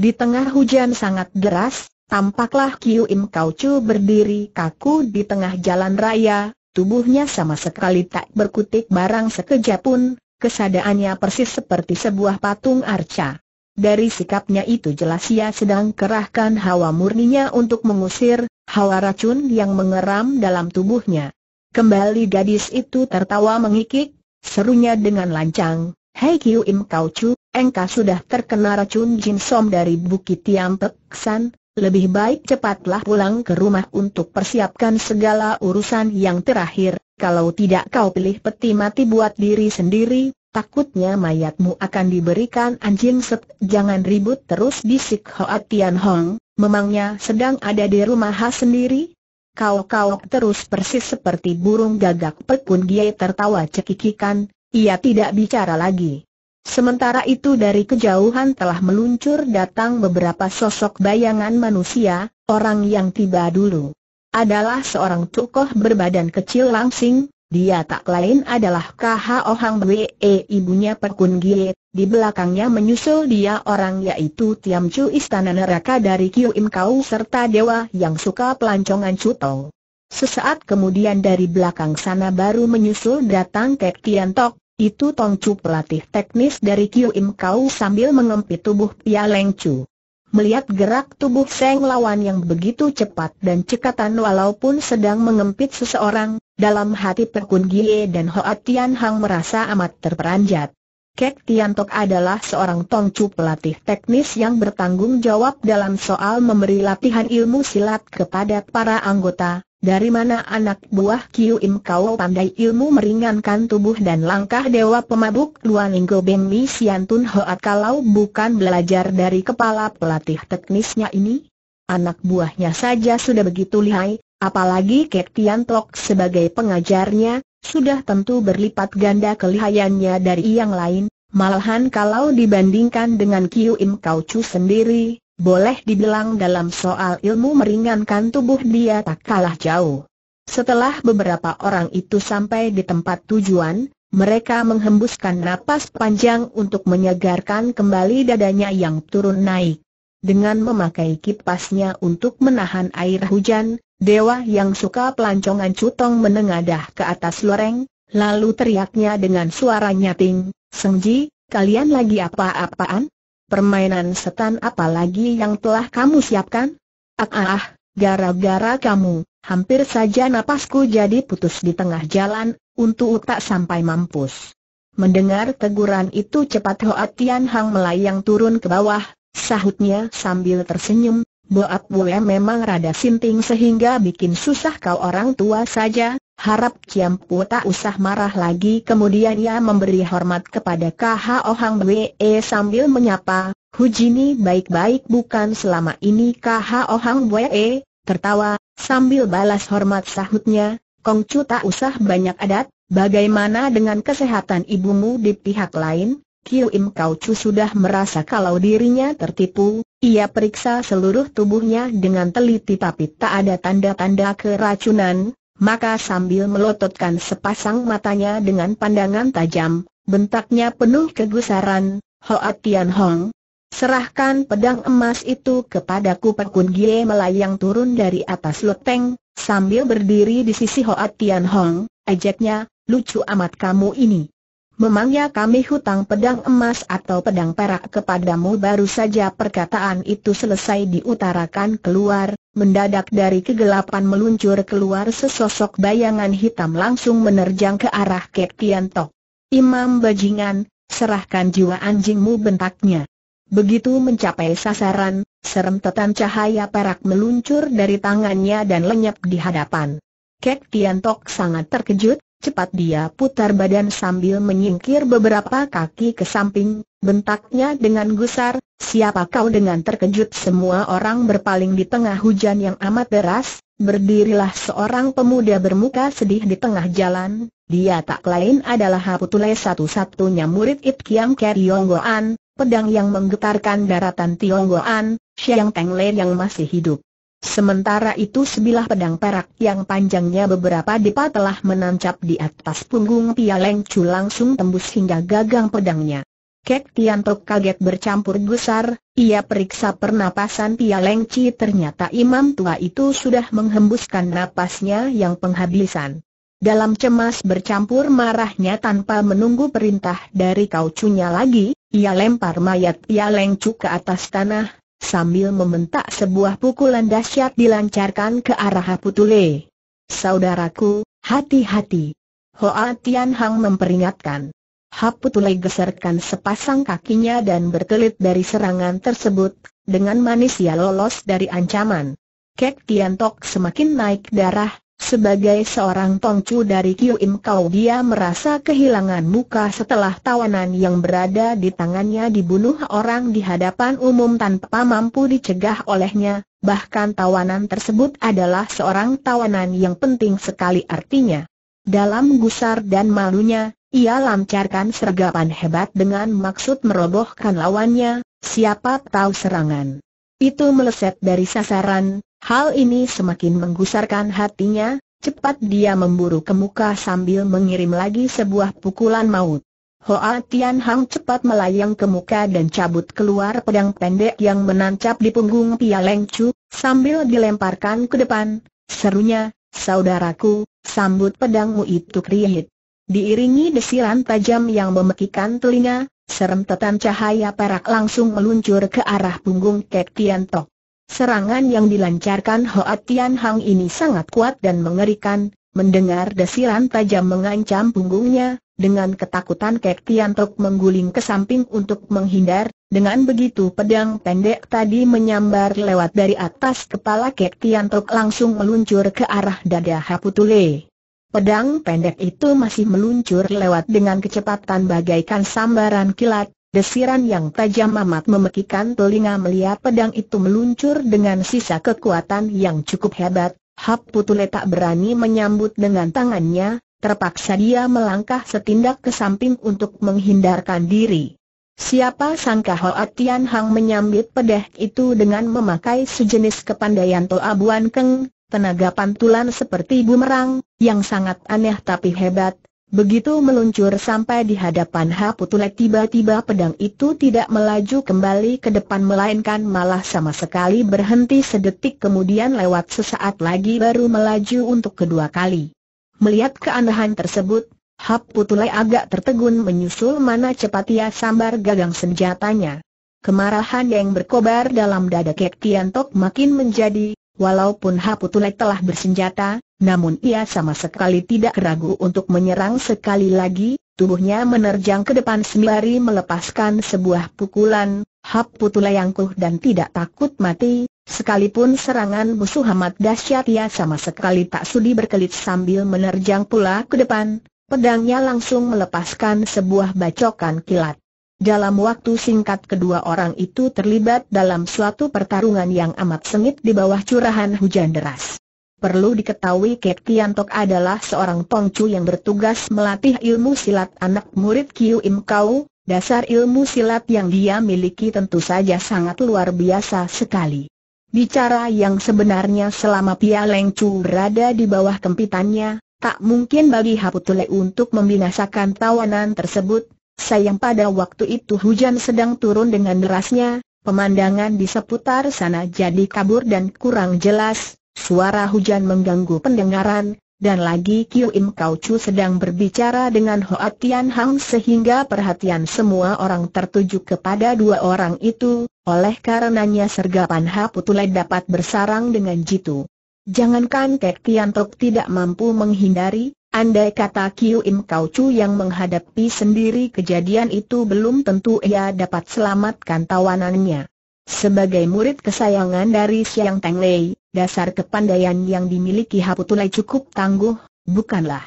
Di tengah hujan sangat deras, tampaklah Kiu Im Kau Chu berdiri kaku di tengah jalan raya, tubuhnya sama sekali tak berkutik barang sekejap pun, kesadaannya persis seperti sebuah patung arca. Dari sikapnya itu jelas ia sedang kerahkan hawa murninya untuk mengusir hawa racun yang mengeram dalam tubuhnya. Kembali gadis itu tertawa mengikik, serunya dengan lancang, Hei Kiu Im Kau Chu, engkau sudah terkena racun Jin Som dari Bukit Tiam Pek San, lebih baik cepatlah pulang ke rumah untuk persiapkan segala urusan yang terakhir, kalau tidak kau pilih peti mati buat diri sendiri, Takutnya mayatmu akan diberikan anjing set. Jangan ribut terus bisik Hoa Tian Hong, memangnya sedang ada di rumah sendiri? Kau-kau terus persis seperti burung gagak pekun dia tertawa cekikikan, ia tidak bicara lagi. Sementara itu dari kejauhan telah meluncur datang beberapa sosok bayangan manusia, orang yang tiba dulu. Adalah seorang tokoh berbadan kecil langsing, dia tak lain adalah KH Ohang Wee ibunya Perkun Gie, di belakangnya menyusul dia orang yaitu Tiam Chu Istana Neraka dari Kiu Im Kau serta Dewa yang suka pelancongan Cutong. Sesaat kemudian dari belakang sana baru menyusul datang Kek Tian Tok, itu Tong Chu pelatih teknis dari Kiu Im Kau sambil mengempit tubuh Pia Leng Chu. Melihat gerak tubuh Seng Lawan yang begitu cepat dan cekatan walaupun sedang mengempit seseorang, dalam hati Perkun Gie dan Hoa Tian Hang merasa amat terperanjat. Kek Tian Tok adalah seorang tongcu pelatih teknis yang bertanggung jawab dalam soal memberi latihan ilmu silat kepada para anggota, dari mana anak buah Kiu Im Kau pandai ilmu meringankan tubuh dan langkah dewa pemabuk Luan Inggo Beng Mi Sian Tun Hoat kalau bukan belajar dari kepala pelatih teknisnya ini? Anak buahnya saja sudah begitu lihai, apalagi Kek Tian Tok sebagai pengajarnya, sudah tentu berlipat ganda kelihayannya dari yang lain, malahan kalau dibandingkan dengan Kiu Im Kau Chu sendiri, boleh dibilang dalam soal ilmu meringankan tubuh dia tak kalah jauh. Setelah beberapa orang itu sampai di tempat tujuan, mereka menghembuskan napas panjang untuk menyegarkan kembali dadanya yang turun naik. Dengan memakai kipasnya untuk menahan air hujan, dewa yang suka pelancongan cutong menengadah ke atas loreng, lalu teriaknya dengan suara nyating, Sengji, kalian lagi apa-apaan? permainan setan apa lagi yang telah kamu siapkan? Ah, ah, ah, gara-gara kamu, hampir saja napasku jadi putus di tengah jalan, untuk tak sampai mampus. Mendengar teguran itu cepat Hoa Tian Hang melayang turun ke bawah, sahutnya sambil tersenyum, Boat Bue memang rada sinting sehingga bikin susah kau orang tua saja, harap Ciam Pu tak usah marah lagi kemudian ia memberi hormat kepada Kh Ohang Bue e sambil menyapa, Hujini baik-baik bukan selama ini Kh Ohang Bue, e? tertawa, sambil balas hormat sahutnya, Chu tak usah banyak adat, bagaimana dengan kesehatan ibumu di pihak lain? Kiu Im Kau Chu sudah merasa kalau dirinya tertipu, ia periksa seluruh tubuhnya dengan teliti tapi tak ada tanda-tanda keracunan, maka sambil melototkan sepasang matanya dengan pandangan tajam, bentaknya penuh kegusaran, Hoa Tian Hong. Serahkan pedang emas itu kepadaku Pekun Gie melayang turun dari atas loteng, sambil berdiri di sisi Hoa Tian Hong, ajaknya, lucu amat kamu ini. Memangnya kami hutang pedang emas atau pedang perak kepadamu baru saja perkataan itu selesai diutarakan keluar, mendadak dari kegelapan meluncur keluar sesosok bayangan hitam langsung menerjang ke arah Kek Tiantok. Imam bajingan, serahkan jiwa anjingmu bentaknya. Begitu mencapai sasaran, serentetan cahaya perak meluncur dari tangannya dan lenyap di hadapan. Kek Tiantok sangat terkejut, Cepat dia putar badan sambil menyingkir beberapa kaki ke samping, bentaknya dengan gusar, siapa kau dengan terkejut semua orang berpaling di tengah hujan yang amat deras, berdirilah seorang pemuda bermuka sedih di tengah jalan, dia tak lain adalah Haputule satu-satunya murid It Kiam Keryonggoan, pedang yang menggetarkan daratan Tionggoan, Siang Le yang masih hidup. Sementara itu sebilah pedang perak yang panjangnya beberapa depa telah menancap di atas punggung Pia Leng Chu langsung tembus hingga gagang pedangnya. Kek Tian Tok kaget bercampur gusar, ia periksa pernapasan Pia Leng Chi ternyata imam tua itu sudah menghembuskan napasnya yang penghabisan. Dalam cemas bercampur marahnya tanpa menunggu perintah dari kaucunya lagi, ia lempar mayat Pia Leng Chu ke atas tanah, sambil membentak sebuah pukulan dahsyat dilancarkan ke arah Haputule. Saudaraku, hati-hati. Hoa Tian Hang memperingatkan. Haputule geserkan sepasang kakinya dan berkelit dari serangan tersebut, dengan manis ia lolos dari ancaman. Kek Tian Tok semakin naik darah, sebagai seorang tongcu dari Kiu Im Kau dia merasa kehilangan muka setelah tawanan yang berada di tangannya dibunuh orang di hadapan umum tanpa mampu dicegah olehnya, bahkan tawanan tersebut adalah seorang tawanan yang penting sekali artinya. Dalam gusar dan malunya, ia lancarkan sergapan hebat dengan maksud merobohkan lawannya, siapa tahu serangan itu meleset dari sasaran, hal ini semakin menggusarkan hatinya, cepat dia memburu ke muka sambil mengirim lagi sebuah pukulan maut. Hoa Tian Hang cepat melayang ke muka dan cabut keluar pedang pendek yang menancap di punggung Pia Leng Chu, sambil dilemparkan ke depan, serunya, saudaraku, sambut pedangmu itu kriyit. Diiringi desiran tajam yang memekikan telinga, Serempetan cahaya perak langsung meluncur ke arah punggung Kek Tian Tok. Serangan yang dilancarkan Hoa Tian Hang ini sangat kuat dan mengerikan, mendengar desiran tajam mengancam punggungnya, dengan ketakutan Kek Tian Tok mengguling ke samping untuk menghindar, dengan begitu pedang pendek tadi menyambar lewat dari atas kepala Kek Tian Tok langsung meluncur ke arah dada Haputule. Pedang pendek itu masih meluncur lewat dengan kecepatan bagaikan sambaran kilat, desiran yang tajam amat memekikan telinga melihat pedang itu meluncur dengan sisa kekuatan yang cukup hebat. Hap Putule tak berani menyambut dengan tangannya, terpaksa dia melangkah setindak ke samping untuk menghindarkan diri. Siapa sangka Hoa Tian Hang menyambit pedang itu dengan memakai sejenis kepandaian Toa Buan Keng, Tenaga pantulan seperti bumerang, yang sangat aneh tapi hebat, begitu meluncur sampai di hadapan Haputule tiba-tiba pedang itu tidak melaju kembali ke depan melainkan malah sama sekali berhenti sedetik kemudian lewat sesaat lagi baru melaju untuk kedua kali. Melihat keanehan tersebut, Haputule agak tertegun menyusul mana cepat ia sambar gagang senjatanya. Kemarahan yang berkobar dalam dada Kek Tiantok makin menjadi, Walaupun Haputule telah bersenjata, namun ia sama sekali tidak ragu untuk menyerang sekali lagi, tubuhnya menerjang ke depan sembari melepaskan sebuah pukulan, Haputule yang kuh dan tidak takut mati, sekalipun serangan musuh amat dahsyat ia sama sekali tak sudi berkelit sambil menerjang pula ke depan, pedangnya langsung melepaskan sebuah bacokan kilat. Dalam waktu singkat kedua orang itu terlibat dalam suatu pertarungan yang amat sengit di bawah curahan hujan deras. Perlu diketahui Kek Tian Tok adalah seorang pongcu yang bertugas melatih ilmu silat anak murid Kiu Im Kau, dasar ilmu silat yang dia miliki tentu saja sangat luar biasa sekali. Bicara yang sebenarnya selama Pia Leng Chu berada di bawah kempitannya, tak mungkin bagi Haputule untuk membinasakan tawanan tersebut, Sayang pada waktu itu hujan sedang turun dengan derasnya, pemandangan di seputar sana jadi kabur dan kurang jelas, suara hujan mengganggu pendengaran, dan lagi Kiu Im Kau Chu sedang berbicara dengan Hoa Tian Hang sehingga perhatian semua orang tertuju kepada dua orang itu, oleh karenanya sergapan Putulai dapat bersarang dengan jitu. Jangankan Kek Tian Tok tidak mampu menghindari, Andai kata Kiu Im Kau Chu yang menghadapi sendiri kejadian itu belum tentu ia dapat selamatkan tawanannya. Sebagai murid kesayangan dari Siang Teng Lei, dasar kepandaian yang dimiliki Haputulai cukup tangguh, bukanlah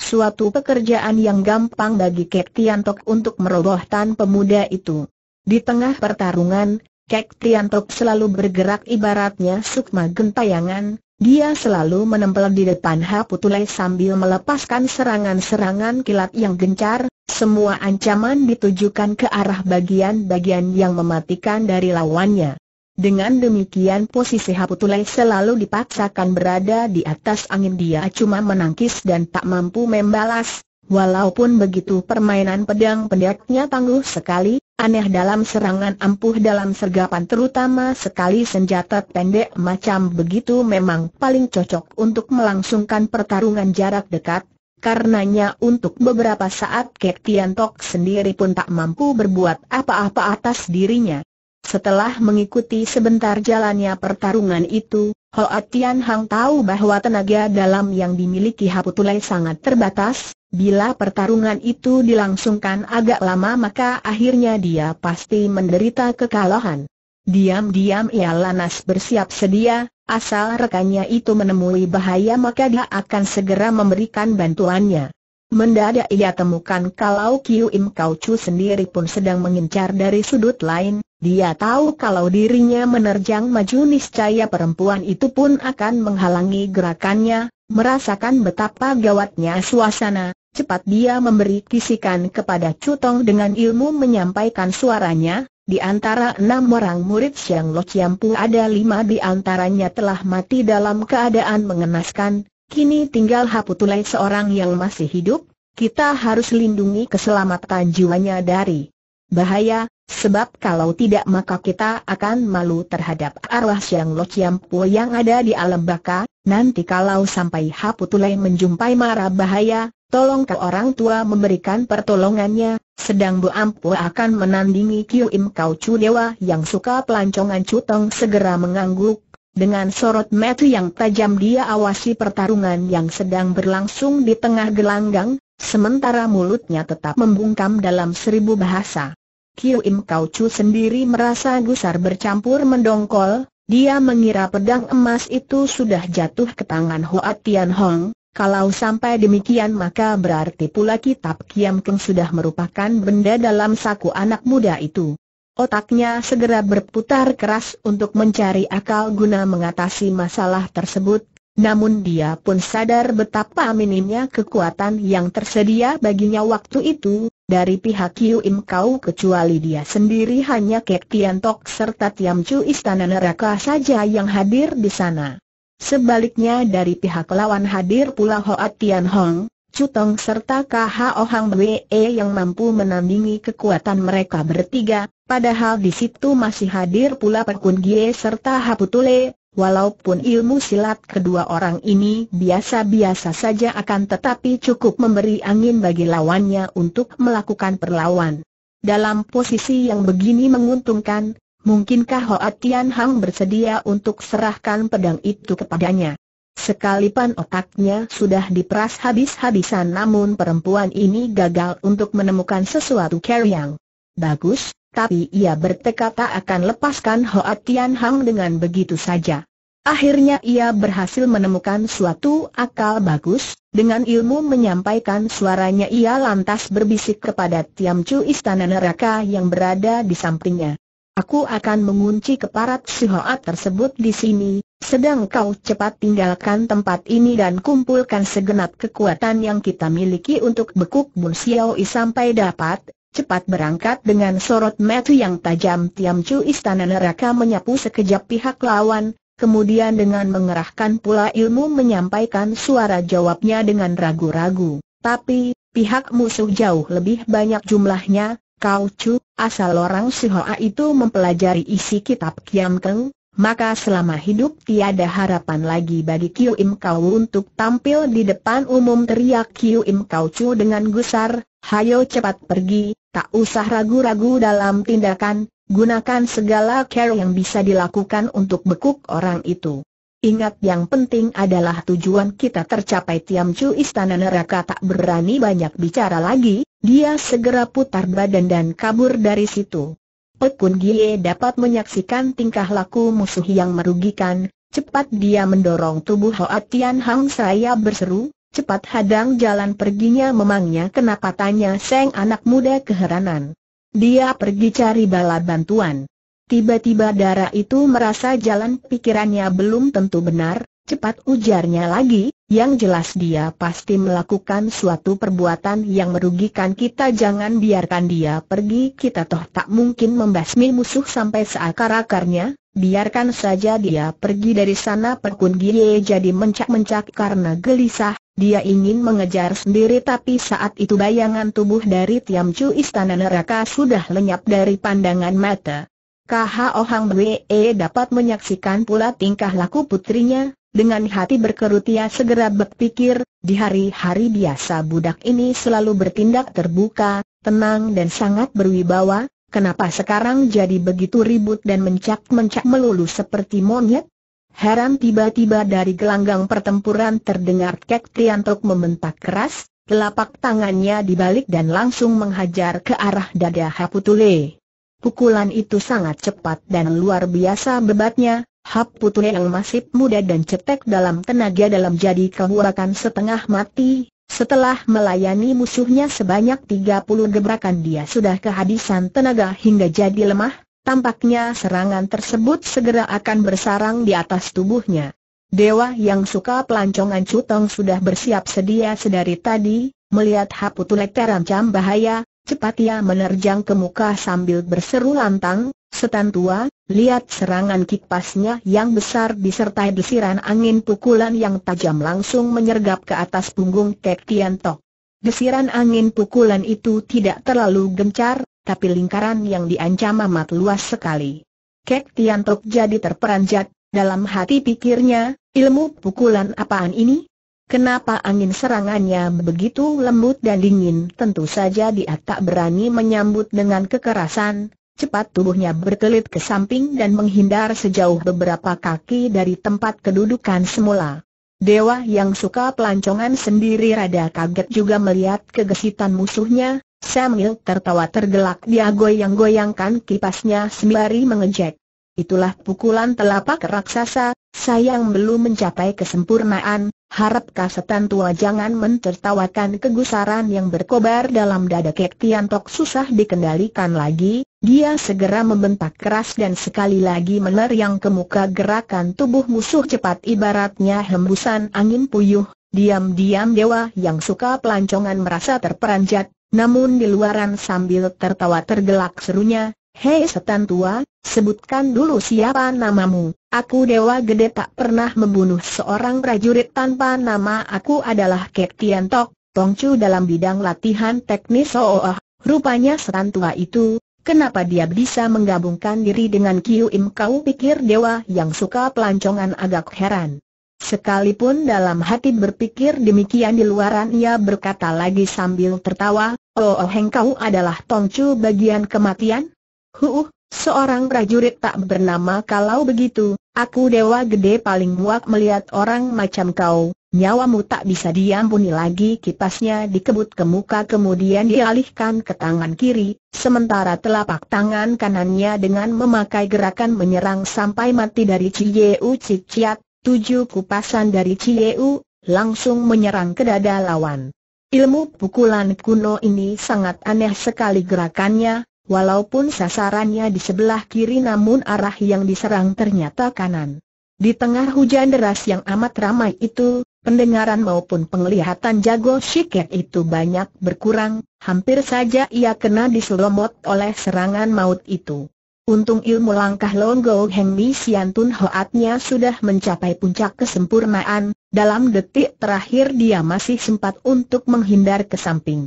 suatu pekerjaan yang gampang bagi Kek Tiantok untuk merobohkan pemuda itu. Di tengah pertarungan, Kek Tiantok selalu bergerak ibaratnya sukma gentayangan, dia selalu menempel di depan Haputulai sambil melepaskan serangan-serangan kilat yang gencar, semua ancaman ditujukan ke arah bagian-bagian yang mematikan dari lawannya. Dengan demikian posisi Haputulai selalu dipaksakan berada di atas angin dia cuma menangkis dan tak mampu membalas, walaupun begitu permainan pedang pendeknya tangguh sekali, Aneh dalam serangan ampuh dalam sergapan terutama sekali senjata pendek macam begitu memang paling cocok untuk melangsungkan pertarungan jarak dekat, karenanya untuk beberapa saat Kek Tian Tok sendiri pun tak mampu berbuat apa-apa atas dirinya. Setelah mengikuti sebentar jalannya pertarungan itu, Hoa Tian Hang tahu bahwa tenaga dalam yang dimiliki Haputulai sangat terbatas, Bila pertarungan itu dilangsungkan agak lama maka akhirnya dia pasti menderita kekalahan. Diam-diam ia lanas bersiap sedia, asal rekannya itu menemui bahaya maka dia akan segera memberikan bantuannya. Mendadak ia temukan kalau Kiu Im Kau Chu sendiri pun sedang mengincar dari sudut lain, dia tahu kalau dirinya menerjang maju niscaya perempuan itu pun akan menghalangi gerakannya, Merasakan betapa gawatnya suasana, cepat dia memberi kisikan kepada Cutong dengan ilmu menyampaikan suaranya, di antara enam orang murid Siang Lo Chiampu ada lima di antaranya telah mati dalam keadaan mengenaskan, kini tinggal Haputulai seorang yang masih hidup, kita harus lindungi keselamatan jiwanya dari bahaya, Sebab kalau tidak maka kita akan malu terhadap arwah Siang Lo Chiam yang ada di alam baka, nanti kalau sampai Haputulai menjumpai marah bahaya, tolong ke orang tua memberikan pertolongannya, sedang Bu Ampu akan menandingi Kiu Im Kau Chu Dewa yang suka pelancongan Cutong segera mengangguk, dengan sorot metu yang tajam dia awasi pertarungan yang sedang berlangsung di tengah gelanggang, sementara mulutnya tetap membungkam dalam seribu bahasa. Kiu Im Kau sendiri merasa gusar bercampur mendongkol, dia mengira pedang emas itu sudah jatuh ke tangan Hoa Tian Hong, kalau sampai demikian maka berarti pula kitab Kiam Keng sudah merupakan benda dalam saku anak muda itu. Otaknya segera berputar keras untuk mencari akal guna mengatasi masalah tersebut, namun dia pun sadar betapa minimnya kekuatan yang tersedia baginya waktu itu, dari pihak Yu Im Kau kecuali dia sendiri hanya Kek Tian Tok serta Tiam Chu Istana Neraka saja yang hadir di sana. Sebaliknya dari pihak lawan hadir pula Hoat Tian Hong, Chu Tong serta KH Hang Wee yang mampu menandingi kekuatan mereka bertiga, padahal di situ masih hadir pula Perkun Gie serta Haputule, Walaupun ilmu silat kedua orang ini biasa-biasa saja akan tetapi cukup memberi angin bagi lawannya untuk melakukan perlawan. Dalam posisi yang begini menguntungkan, mungkinkah Hoa Tian Hang bersedia untuk serahkan pedang itu kepadanya? Sekalipun otaknya sudah diperas habis-habisan namun perempuan ini gagal untuk menemukan sesuatu carry yang Bagus, tapi ia bertekad tak akan lepaskan Hoa Tian Hang dengan begitu saja. Akhirnya ia berhasil menemukan suatu akal bagus, dengan ilmu menyampaikan suaranya ia lantas berbisik kepada Tiam Chu istana neraka yang berada di sampingnya. Aku akan mengunci keparat si Hoa tersebut di sini, sedang kau cepat tinggalkan tempat ini dan kumpulkan segenap kekuatan yang kita miliki untuk bekuk Bun Xiao sampai dapat Cepat berangkat dengan sorot metu yang tajam Tiam Chu istana neraka menyapu sekejap pihak lawan, kemudian dengan mengerahkan pula ilmu menyampaikan suara jawabnya dengan ragu-ragu. Tapi, pihak musuh jauh lebih banyak jumlahnya, Kau Chu, asal orang Sihoa itu mempelajari isi kitab Kiam Keng, maka selama hidup tiada harapan lagi bagi Kiu Im Kau untuk tampil di depan umum teriak Kiu Im Kau Chu dengan gusar, hayo cepat pergi, tak usah ragu-ragu dalam tindakan, gunakan segala care yang bisa dilakukan untuk bekuk orang itu. Ingat yang penting adalah tujuan kita tercapai Tiam Chu Istana Neraka tak berani banyak bicara lagi, dia segera putar badan dan kabur dari situ. Pekun Gie dapat menyaksikan tingkah laku musuh yang merugikan, cepat dia mendorong tubuh Hoa Tian Hang saya berseru, cepat hadang jalan perginya memangnya kenapa tanya Seng anak muda keheranan. Dia pergi cari bala bantuan. Tiba-tiba darah itu merasa jalan pikirannya belum tentu benar, Cepat ujarnya lagi, yang jelas dia pasti melakukan suatu perbuatan yang merugikan kita Jangan biarkan dia pergi kita toh tak mungkin membasmi musuh sampai seakar-akarnya Biarkan saja dia pergi dari sana Perkun Gie jadi mencak-mencak karena gelisah Dia ingin mengejar sendiri tapi saat itu bayangan tubuh dari Tiam Chu Istana Neraka sudah lenyap dari pandangan mata KH Ohang Wee dapat menyaksikan pula tingkah laku putrinya, dengan hati berkerut ia segera berpikir, di hari-hari biasa budak ini selalu bertindak terbuka, tenang dan sangat berwibawa, kenapa sekarang jadi begitu ribut dan mencak-mencak melulu seperti monyet? Heran tiba-tiba dari gelanggang pertempuran terdengar Kek Triantok membentak keras, telapak tangannya dibalik dan langsung menghajar ke arah dada Haputule. Pukulan itu sangat cepat dan luar biasa bebatnya, Hap Putune yang masih muda dan cetek dalam tenaga dalam jadi kehuakan setengah mati, setelah melayani musuhnya sebanyak 30 gebrakan dia sudah kehabisan tenaga hingga jadi lemah, tampaknya serangan tersebut segera akan bersarang di atas tubuhnya. Dewa yang suka pelancongan Cutong sudah bersiap sedia sedari tadi, melihat Haputule terancam bahaya, Cepat ia menerjang ke muka sambil berseru lantang, setan tua, lihat serangan kipasnya yang besar disertai desiran angin pukulan yang tajam langsung menyergap ke atas punggung Kek Tian Tok. Desiran angin pukulan itu tidak terlalu gencar, tapi lingkaran yang diancam amat luas sekali. Kek Tian Tok jadi terperanjat, dalam hati pikirnya, ilmu pukulan apaan ini? Kenapa angin serangannya begitu lembut dan dingin? Tentu saja dia tak berani menyambut dengan kekerasan. Cepat tubuhnya berkelit ke samping dan menghindar sejauh beberapa kaki dari tempat kedudukan semula. Dewa yang suka pelancongan sendiri rada kaget juga melihat kegesitan musuhnya, Samuel tertawa tergelak dia goyang-goyangkan kipasnya sembari mengejek. Itulah pukulan telapak raksasa, sayang belum mencapai kesempurnaan, harap kasetan tua jangan mentertawakan kegusaran yang berkobar dalam dada Kek Tian Tok susah dikendalikan lagi, dia segera membentak keras dan sekali lagi menerjang ke muka gerakan tubuh musuh cepat ibaratnya hembusan angin puyuh, diam-diam dewa yang suka pelancongan merasa terperanjat, namun di luaran sambil tertawa tergelak serunya, Hei setan tua, sebutkan dulu siapa namamu. Aku dewa gede tak pernah membunuh seorang prajurit tanpa nama aku adalah Kek Tian Tok, Tongcu dalam bidang latihan teknis oh, oh, oh. rupanya setan tua itu, kenapa dia bisa menggabungkan diri dengan Kiu Im Kau pikir dewa yang suka pelancongan agak heran. Sekalipun dalam hati berpikir demikian di luaran ia berkata lagi sambil tertawa, Oh, oh hengkau adalah Tongcu bagian kematian? Huh, seorang prajurit tak bernama kalau begitu, aku dewa gede paling muak melihat orang macam kau, nyawamu tak bisa diampuni lagi kipasnya dikebut ke muka kemudian dialihkan ke tangan kiri, sementara telapak tangan kanannya dengan memakai gerakan menyerang sampai mati dari Cieu Ciciat, tujuh kupasan dari Cieu, langsung menyerang ke dada lawan. Ilmu pukulan kuno ini sangat aneh sekali gerakannya, Walaupun sasarannya di sebelah kiri namun arah yang diserang ternyata kanan. Di tengah hujan deras yang amat ramai itu, pendengaran maupun penglihatan jago Shiket itu banyak berkurang, hampir saja ia kena diselomot oleh serangan maut itu. Untung ilmu langkah Longgo Heng Mi Sian Hoatnya sudah mencapai puncak kesempurnaan, dalam detik terakhir dia masih sempat untuk menghindar ke samping.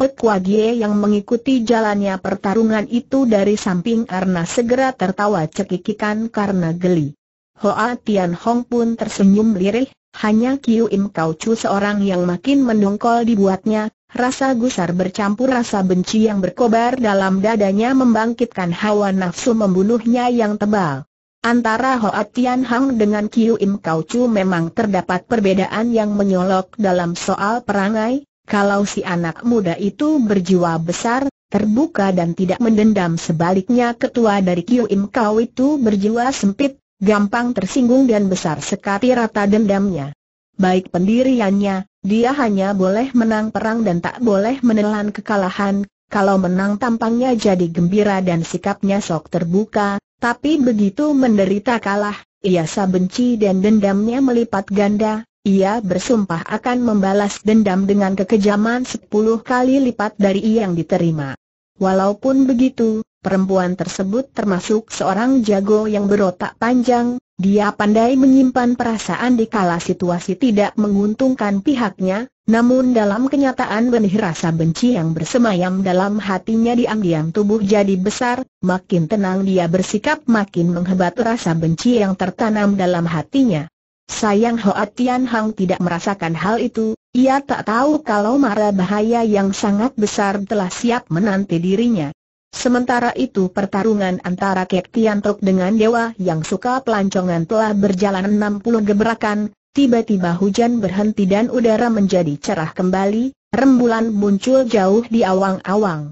Pek yang mengikuti jalannya pertarungan itu dari samping Arna segera tertawa cekikikan karena geli. Hoa Tian Hong pun tersenyum lirih, hanya Kiu Im Kau Chu seorang yang makin mendongkol dibuatnya, rasa gusar bercampur rasa benci yang berkobar dalam dadanya membangkitkan hawa nafsu membunuhnya yang tebal. Antara Hoa Tian Hong dengan Kiu Im Kau Chu memang terdapat perbedaan yang menyolok dalam soal perangai, kalau si anak muda itu berjiwa besar, terbuka dan tidak mendendam sebaliknya ketua dari Kiu Im Kau itu berjiwa sempit, gampang tersinggung dan besar sekali rata dendamnya. Baik pendiriannya, dia hanya boleh menang perang dan tak boleh menelan kekalahan, kalau menang tampangnya jadi gembira dan sikapnya sok terbuka, tapi begitu menderita kalah, ia sabenci dan dendamnya melipat ganda, ia bersumpah akan membalas dendam dengan kekejaman sepuluh kali lipat dari yang diterima. Walaupun begitu, perempuan tersebut termasuk seorang jago yang berotak panjang, dia pandai menyimpan perasaan di kala situasi tidak menguntungkan pihaknya, namun dalam kenyataan benih rasa benci yang bersemayam dalam hatinya diam-diam tubuh jadi besar, makin tenang dia bersikap makin menghebat rasa benci yang tertanam dalam hatinya. Sayang Hoa Tian Hang tidak merasakan hal itu, ia tak tahu kalau mara bahaya yang sangat besar telah siap menanti dirinya. Sementara itu pertarungan antara Kek Tiantok dengan Dewa yang suka pelancongan telah berjalan 60 gebrakan, tiba-tiba hujan berhenti dan udara menjadi cerah kembali, rembulan muncul jauh di awang-awang.